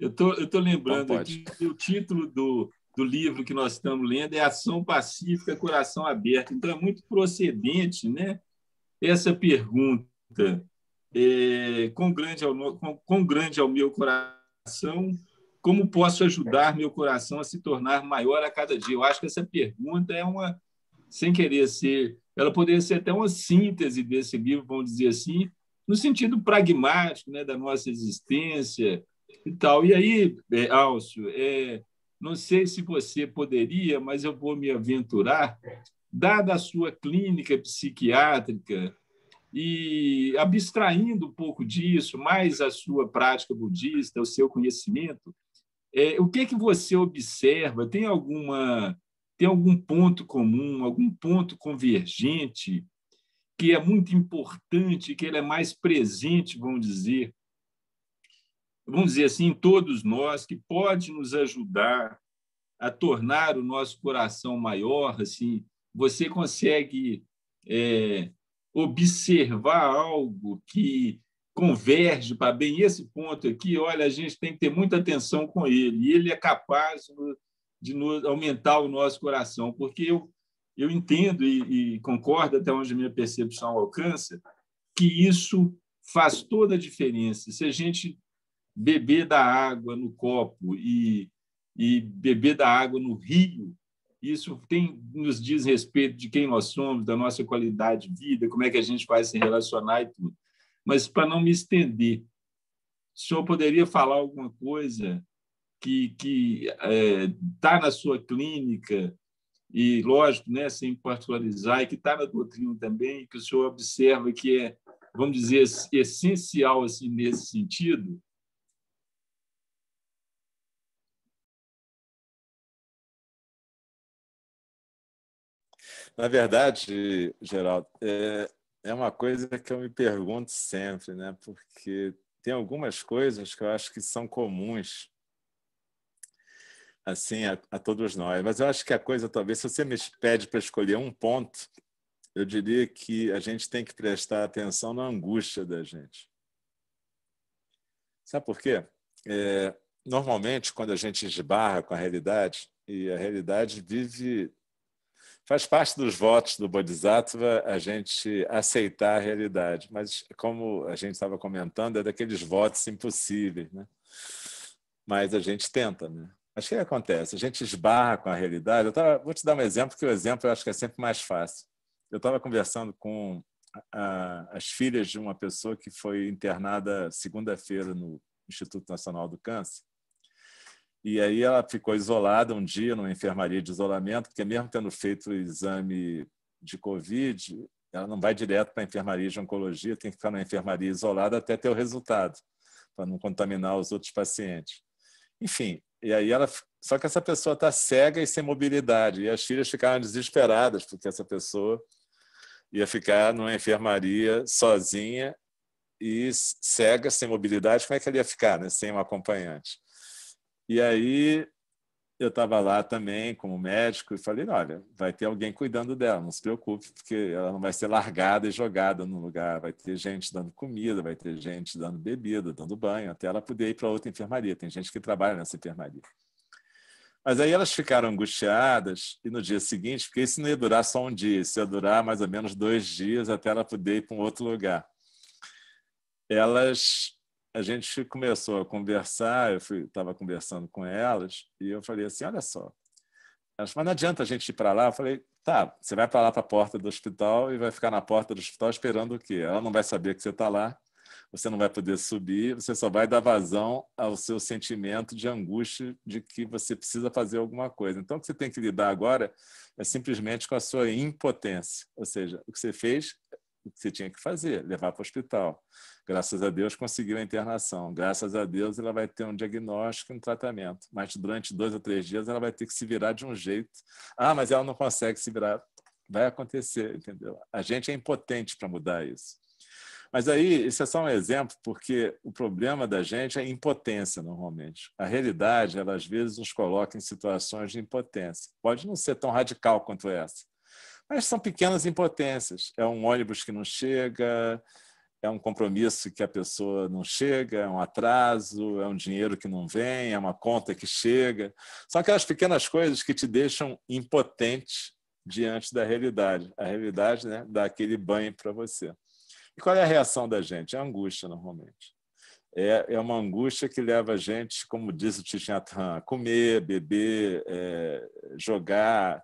Eu tô, estou lembrando então aqui que o título do, do livro que nós estamos lendo é Ação Pacífica, Coração Aberto. Então, é muito procedente né, essa pergunta. É, com grande ao, com, com grande ao é meu coração, como posso ajudar meu coração a se tornar maior a cada dia? Eu acho que essa pergunta é uma, sem querer ser ela poderia ser até uma síntese desse livro, vamos dizer assim, no sentido pragmático né, da nossa existência e tal. E aí, é, Alcio, é, não sei se você poderia, mas eu vou me aventurar, dada a sua clínica psiquiátrica e abstraindo um pouco disso, mais a sua prática budista, o seu conhecimento, é, o que é que você observa? Tem alguma tem algum ponto comum, algum ponto convergente que é muito importante, que ele é mais presente, vamos dizer, vamos dizer assim, em todos nós, que pode nos ajudar a tornar o nosso coração maior, assim, você consegue é, observar algo que converge para bem esse ponto aqui, olha, a gente tem que ter muita atenção com ele, e ele é capaz de nos, aumentar o nosso coração, porque eu, eu entendo e, e concordo, até onde minha percepção alcança, que isso faz toda a diferença. Se a gente beber da água no copo e, e beber da água no rio, isso tem nos diz respeito de quem nós somos, da nossa qualidade de vida, como é que a gente vai se relacionar e tudo. Mas para não me estender, o senhor poderia falar alguma coisa que que está é, tá na sua clínica e lógico, né, sem particularizar, e que está na doutrina também, que o senhor observa que é, vamos dizer, essencial assim nesse sentido? Na verdade, Geraldo, é, é uma coisa que eu me pergunto sempre, né? Porque tem algumas coisas que eu acho que são comuns assim a, a, todos nós. Mas eu acho que a coisa, talvez, se você me pede para escolher um ponto, eu diria que a gente tem que prestar atenção na angústia da gente. Sabe por quê? É, normalmente, quando a gente esbarra com a realidade, e a realidade vive. Faz parte dos votos do Bodhisattva a gente aceitar a realidade, mas, como a gente estava comentando, é daqueles votos impossíveis, né? Mas a gente tenta, né? Mas o que acontece? A gente esbarra com a realidade. Eu tava, vou te dar um exemplo, porque o exemplo eu acho que é sempre mais fácil. Eu estava conversando com a, as filhas de uma pessoa que foi internada segunda-feira no Instituto Nacional do Câncer. E aí ela ficou isolada um dia numa enfermaria de isolamento, porque mesmo tendo feito o exame de Covid, ela não vai direto para a enfermaria de oncologia, tem que ficar na enfermaria isolada até ter o resultado, para não contaminar os outros pacientes. Enfim, e aí ela. Só que essa pessoa está cega e sem mobilidade. E as filhas ficaram desesperadas, porque essa pessoa ia ficar numa enfermaria sozinha e cega, sem mobilidade. Como é que ela ia ficar, né? sem um acompanhante? E aí eu estava lá também como médico e falei, olha, vai ter alguém cuidando dela, não se preocupe, porque ela não vai ser largada e jogada no lugar, vai ter gente dando comida, vai ter gente dando bebida, dando banho, até ela poder ir para outra enfermaria. Tem gente que trabalha nessa enfermaria. Mas aí elas ficaram angustiadas e no dia seguinte, porque isso não ia durar só um dia, isso ia durar mais ou menos dois dias até ela poder ir para um outro lugar. Elas a gente começou a conversar, eu estava conversando com elas, e eu falei assim, olha só, elas mas não adianta a gente ir para lá. Eu falei, tá, você vai para lá para a porta do hospital e vai ficar na porta do hospital esperando o quê? Ela não vai saber que você está lá, você não vai poder subir, você só vai dar vazão ao seu sentimento de angústia de que você precisa fazer alguma coisa. Então, o que você tem que lidar agora é simplesmente com a sua impotência, ou seja, o que você fez o que você tinha que fazer, levar para o hospital. Graças a Deus conseguiu a internação. Graças a Deus ela vai ter um diagnóstico e um tratamento. Mas durante dois ou três dias ela vai ter que se virar de um jeito. Ah, mas ela não consegue se virar. Vai acontecer, entendeu? A gente é impotente para mudar isso. Mas aí, isso é só um exemplo, porque o problema da gente é a impotência, normalmente. A realidade, ela às vezes nos coloca em situações de impotência. Pode não ser tão radical quanto essa, mas são pequenas impotências. É um ônibus que não chega, é um compromisso que a pessoa não chega, é um atraso, é um dinheiro que não vem, é uma conta que chega. São aquelas pequenas coisas que te deixam impotente diante da realidade. A realidade né, dá aquele banho para você. E qual é a reação da gente? É angústia, normalmente. É, é uma angústia que leva a gente, como diz o Tichin a comer, beber, é, jogar,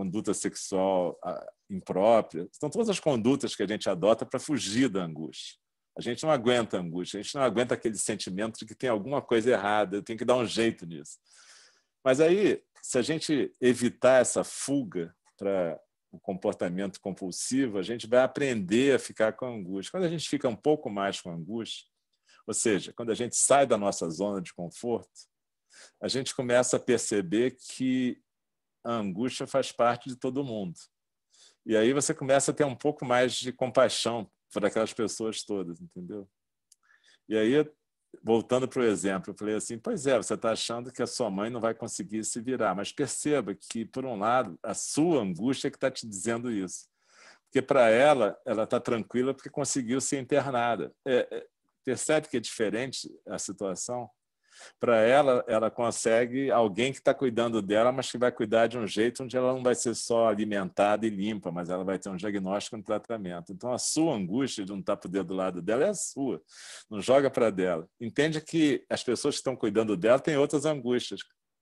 conduta sexual ah, imprópria, são todas as condutas que a gente adota para fugir da angústia. A gente não aguenta a angústia, a gente não aguenta aquele sentimento de que tem alguma coisa errada, eu tenho que dar um jeito nisso. Mas aí, se a gente evitar essa fuga para o comportamento compulsivo, a gente vai aprender a ficar com a angústia. Quando a gente fica um pouco mais com a angústia, ou seja, quando a gente sai da nossa zona de conforto, a gente começa a perceber que a angústia faz parte de todo mundo. E aí você começa a ter um pouco mais de compaixão por aquelas pessoas todas, entendeu? E aí, voltando para o exemplo, eu falei assim: pois é, você está achando que a sua mãe não vai conseguir se virar, mas perceba que, por um lado, a sua angústia é que está te dizendo isso. Porque para ela, ela está tranquila porque conseguiu ser internada. É, é, percebe que é diferente a situação? para ela, ela consegue alguém que está cuidando dela, mas que vai cuidar de um jeito onde ela não vai ser só alimentada e limpa, mas ela vai ter um diagnóstico e um tratamento. Então, a sua angústia de não estar tá podendo do lado dela é a sua, não joga para dela. Entende que as pessoas que estão cuidando dela têm outras angústias,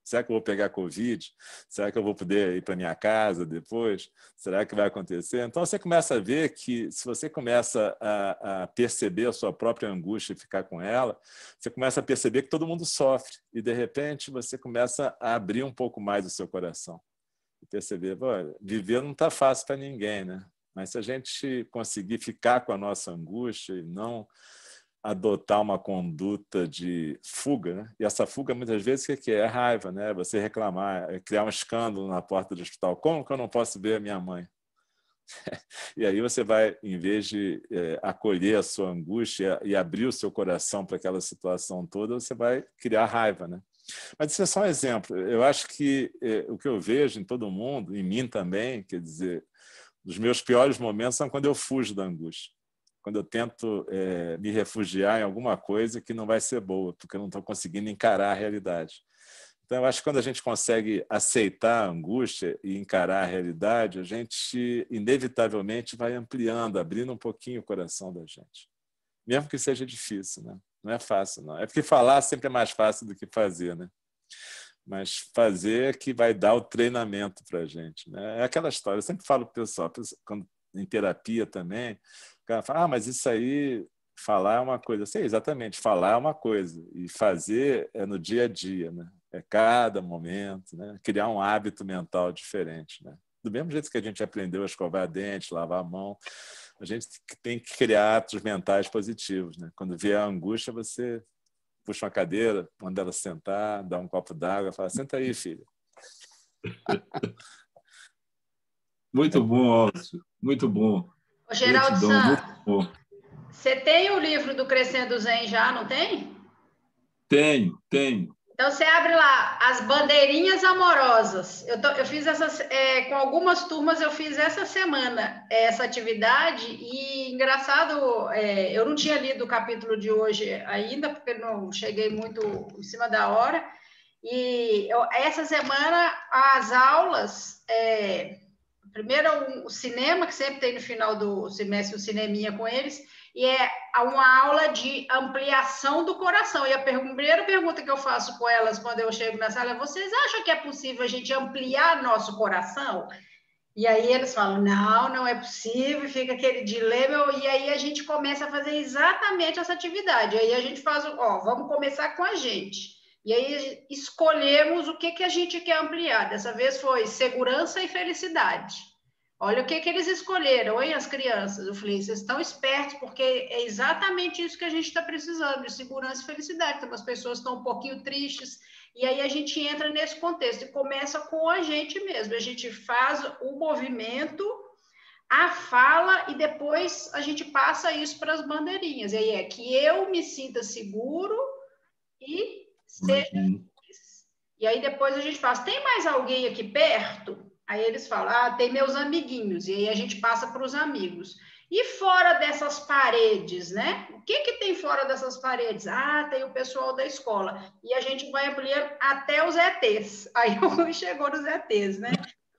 Será que eu vou pegar Covid? Será que eu vou poder ir para minha casa depois? Será que vai acontecer? Então você começa a ver que, se você começa a, a perceber a sua própria angústia e ficar com ela, você começa a perceber que todo mundo sofre. E, de repente, você começa a abrir um pouco mais o seu coração. E perceber, olha, viver não está fácil para ninguém, né? Mas se a gente conseguir ficar com a nossa angústia e não adotar uma conduta de fuga, né? e essa fuga muitas vezes o que é, que é? é raiva, né? Você reclamar, é criar um escândalo na porta do hospital. Como que eu não posso ver a minha mãe? e aí você vai, em vez de é, acolher a sua angústia e abrir o seu coração para aquela situação toda, você vai criar raiva, né? Mas isso é só um exemplo. Eu acho que é, o que eu vejo em todo mundo, em mim também, quer dizer, os meus piores momentos são quando eu fujo da angústia quando eu tento é, me refugiar em alguma coisa que não vai ser boa, porque eu não estou conseguindo encarar a realidade. Então, eu acho que quando a gente consegue aceitar a angústia e encarar a realidade, a gente inevitavelmente vai ampliando, abrindo um pouquinho o coração da gente. Mesmo que seja difícil, né? Não é fácil, não. É porque falar sempre é mais fácil do que fazer, né? Mas fazer é que vai dar o treinamento para a gente, né? É aquela história. Eu sempre falo para o pessoal, quando, em terapia também, cara fala, ah, mas isso aí falar é uma coisa. Sim, exatamente, falar é uma coisa e fazer é no dia a dia, né? É cada momento, né? Criar um hábito mental diferente, né? Do mesmo jeito que a gente aprendeu a escovar a dente, lavar a mão, a gente tem que criar atos mentais positivos, né? Quando vier a angústia, você puxa uma cadeira, manda ela sentar, dá um copo d'água, fala: "Senta aí, filha". Muito bom, Alcio. Muito bom. Ô, Geraldo Santos, você tem o livro do Crescendo Zen já, não tem? Tenho, tenho. Então você abre lá as bandeirinhas amorosas. Eu, tô, eu fiz essas é, com algumas turmas eu fiz essa semana é, essa atividade e engraçado é, eu não tinha lido o capítulo de hoje ainda porque não cheguei muito em cima da hora e eu, essa semana as aulas é, primeiro é o cinema, que sempre tem no final do semestre um cineminha com eles, e é uma aula de ampliação do coração. E a primeira pergunta que eu faço com elas quando eu chego na sala é: vocês acham que é possível a gente ampliar nosso coração? E aí eles falam: não, não é possível, fica aquele dilema. E aí a gente começa a fazer exatamente essa atividade. Aí a gente faz: ó, vamos começar com a gente. E aí escolhemos o que, que a gente quer ampliar. Dessa vez foi segurança e felicidade. Olha o que, que eles escolheram, hein, as crianças? Eu falei, vocês estão espertos, porque é exatamente isso que a gente está precisando, de segurança e felicidade. Então, as pessoas estão um pouquinho tristes, e aí a gente entra nesse contexto e começa com a gente mesmo. A gente faz o movimento, a fala, e depois a gente passa isso para as bandeirinhas. E aí é que eu me sinta seguro e seja E aí depois a gente passa tem mais alguém aqui perto? Aí eles falam, ah, tem meus amiguinhos. E aí a gente passa para os amigos. E fora dessas paredes, né? O que, que tem fora dessas paredes? Ah, tem o pessoal da escola. E a gente vai ampliando até os ETs. Aí o chegou nos ETs, né?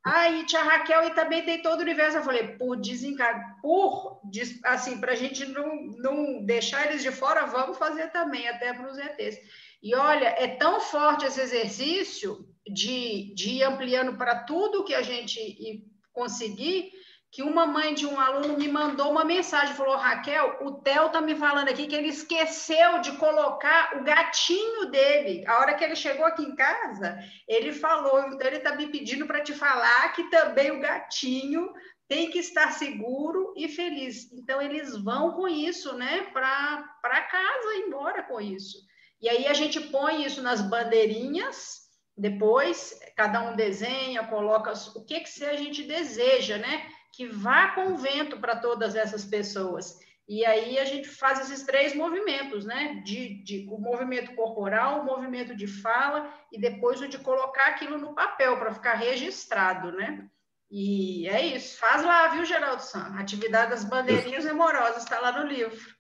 Aí tia Raquel e também tem todo o universo. Eu falei, por desencargo, por assim, para a gente não, não deixar eles de fora, vamos fazer também, até para os ETs. E olha, é tão forte esse exercício de, de ir ampliando para tudo que a gente conseguir, que uma mãe de um aluno me mandou uma mensagem, falou, Raquel, o Theo tá me falando aqui que ele esqueceu de colocar o gatinho dele. A hora que ele chegou aqui em casa, ele falou, então ele está me pedindo para te falar que também o gatinho tem que estar seguro e feliz. Então eles vão com isso, né, para casa embora com isso. E aí a gente põe isso nas bandeirinhas, depois cada um desenha, coloca o que que a gente deseja, né? Que vá com o vento para todas essas pessoas. E aí a gente faz esses três movimentos, né? De, de, o movimento corporal, o movimento de fala e depois o de colocar aquilo no papel para ficar registrado, né? E é isso. Faz lá, viu, Geraldo Santos? Atividade das bandeirinhas memorosas está lá no livro.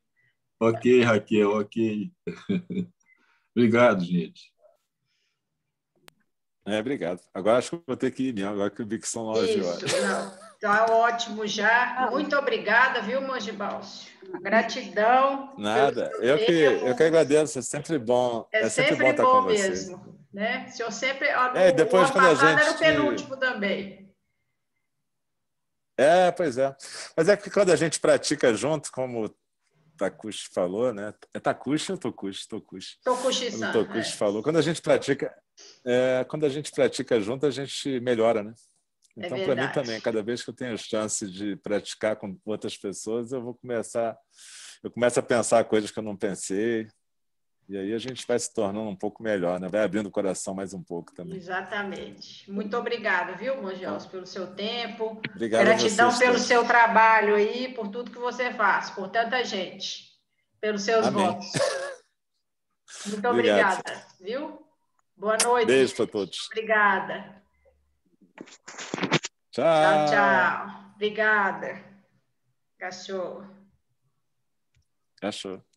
Ok, Raquel, ok. Obrigado, gente. É, obrigado. Agora acho que vou ter que ir mesmo, né? agora que eu vi que são nove horas. Está Tá ótimo já. Muito obrigada, viu, Mangibalcio? Gratidão. Nada. Eu que, eu que agradeço, é sempre bom. É, é sempre, sempre, bom, bom mesmo. Você. Né? Se eu sempre. É, depois quando a gente. Era o penúltimo também. É, pois é. Mas é que quando a gente pratica junto, como Takushi falou, né? É Takushi ou Tokushi? Tokushi. Tokushi-san. Tokushi é. falou. Quando a gente pratica, é, quando a gente pratica junto, a gente melhora, né? É então, é para mim também, cada vez que eu tenho a chance de praticar com outras pessoas, eu vou começar, eu começo a pensar coisas que eu não pensei, e aí a gente vai se tornando um pouco melhor, né? vai abrindo o coração mais um pouco também. Exatamente. Muito obrigada, viu, Mongelos, pelo seu tempo. Obrigado Gratidão vocês, pelo seu trabalho aí, por tudo que você faz, por tanta gente, pelos seus Amém. votos. Muito obrigada, viu? Boa noite. Beijo para todos. Obrigada. Tchau. Tchau, tchau. Obrigada. Cachorro. Cachorro.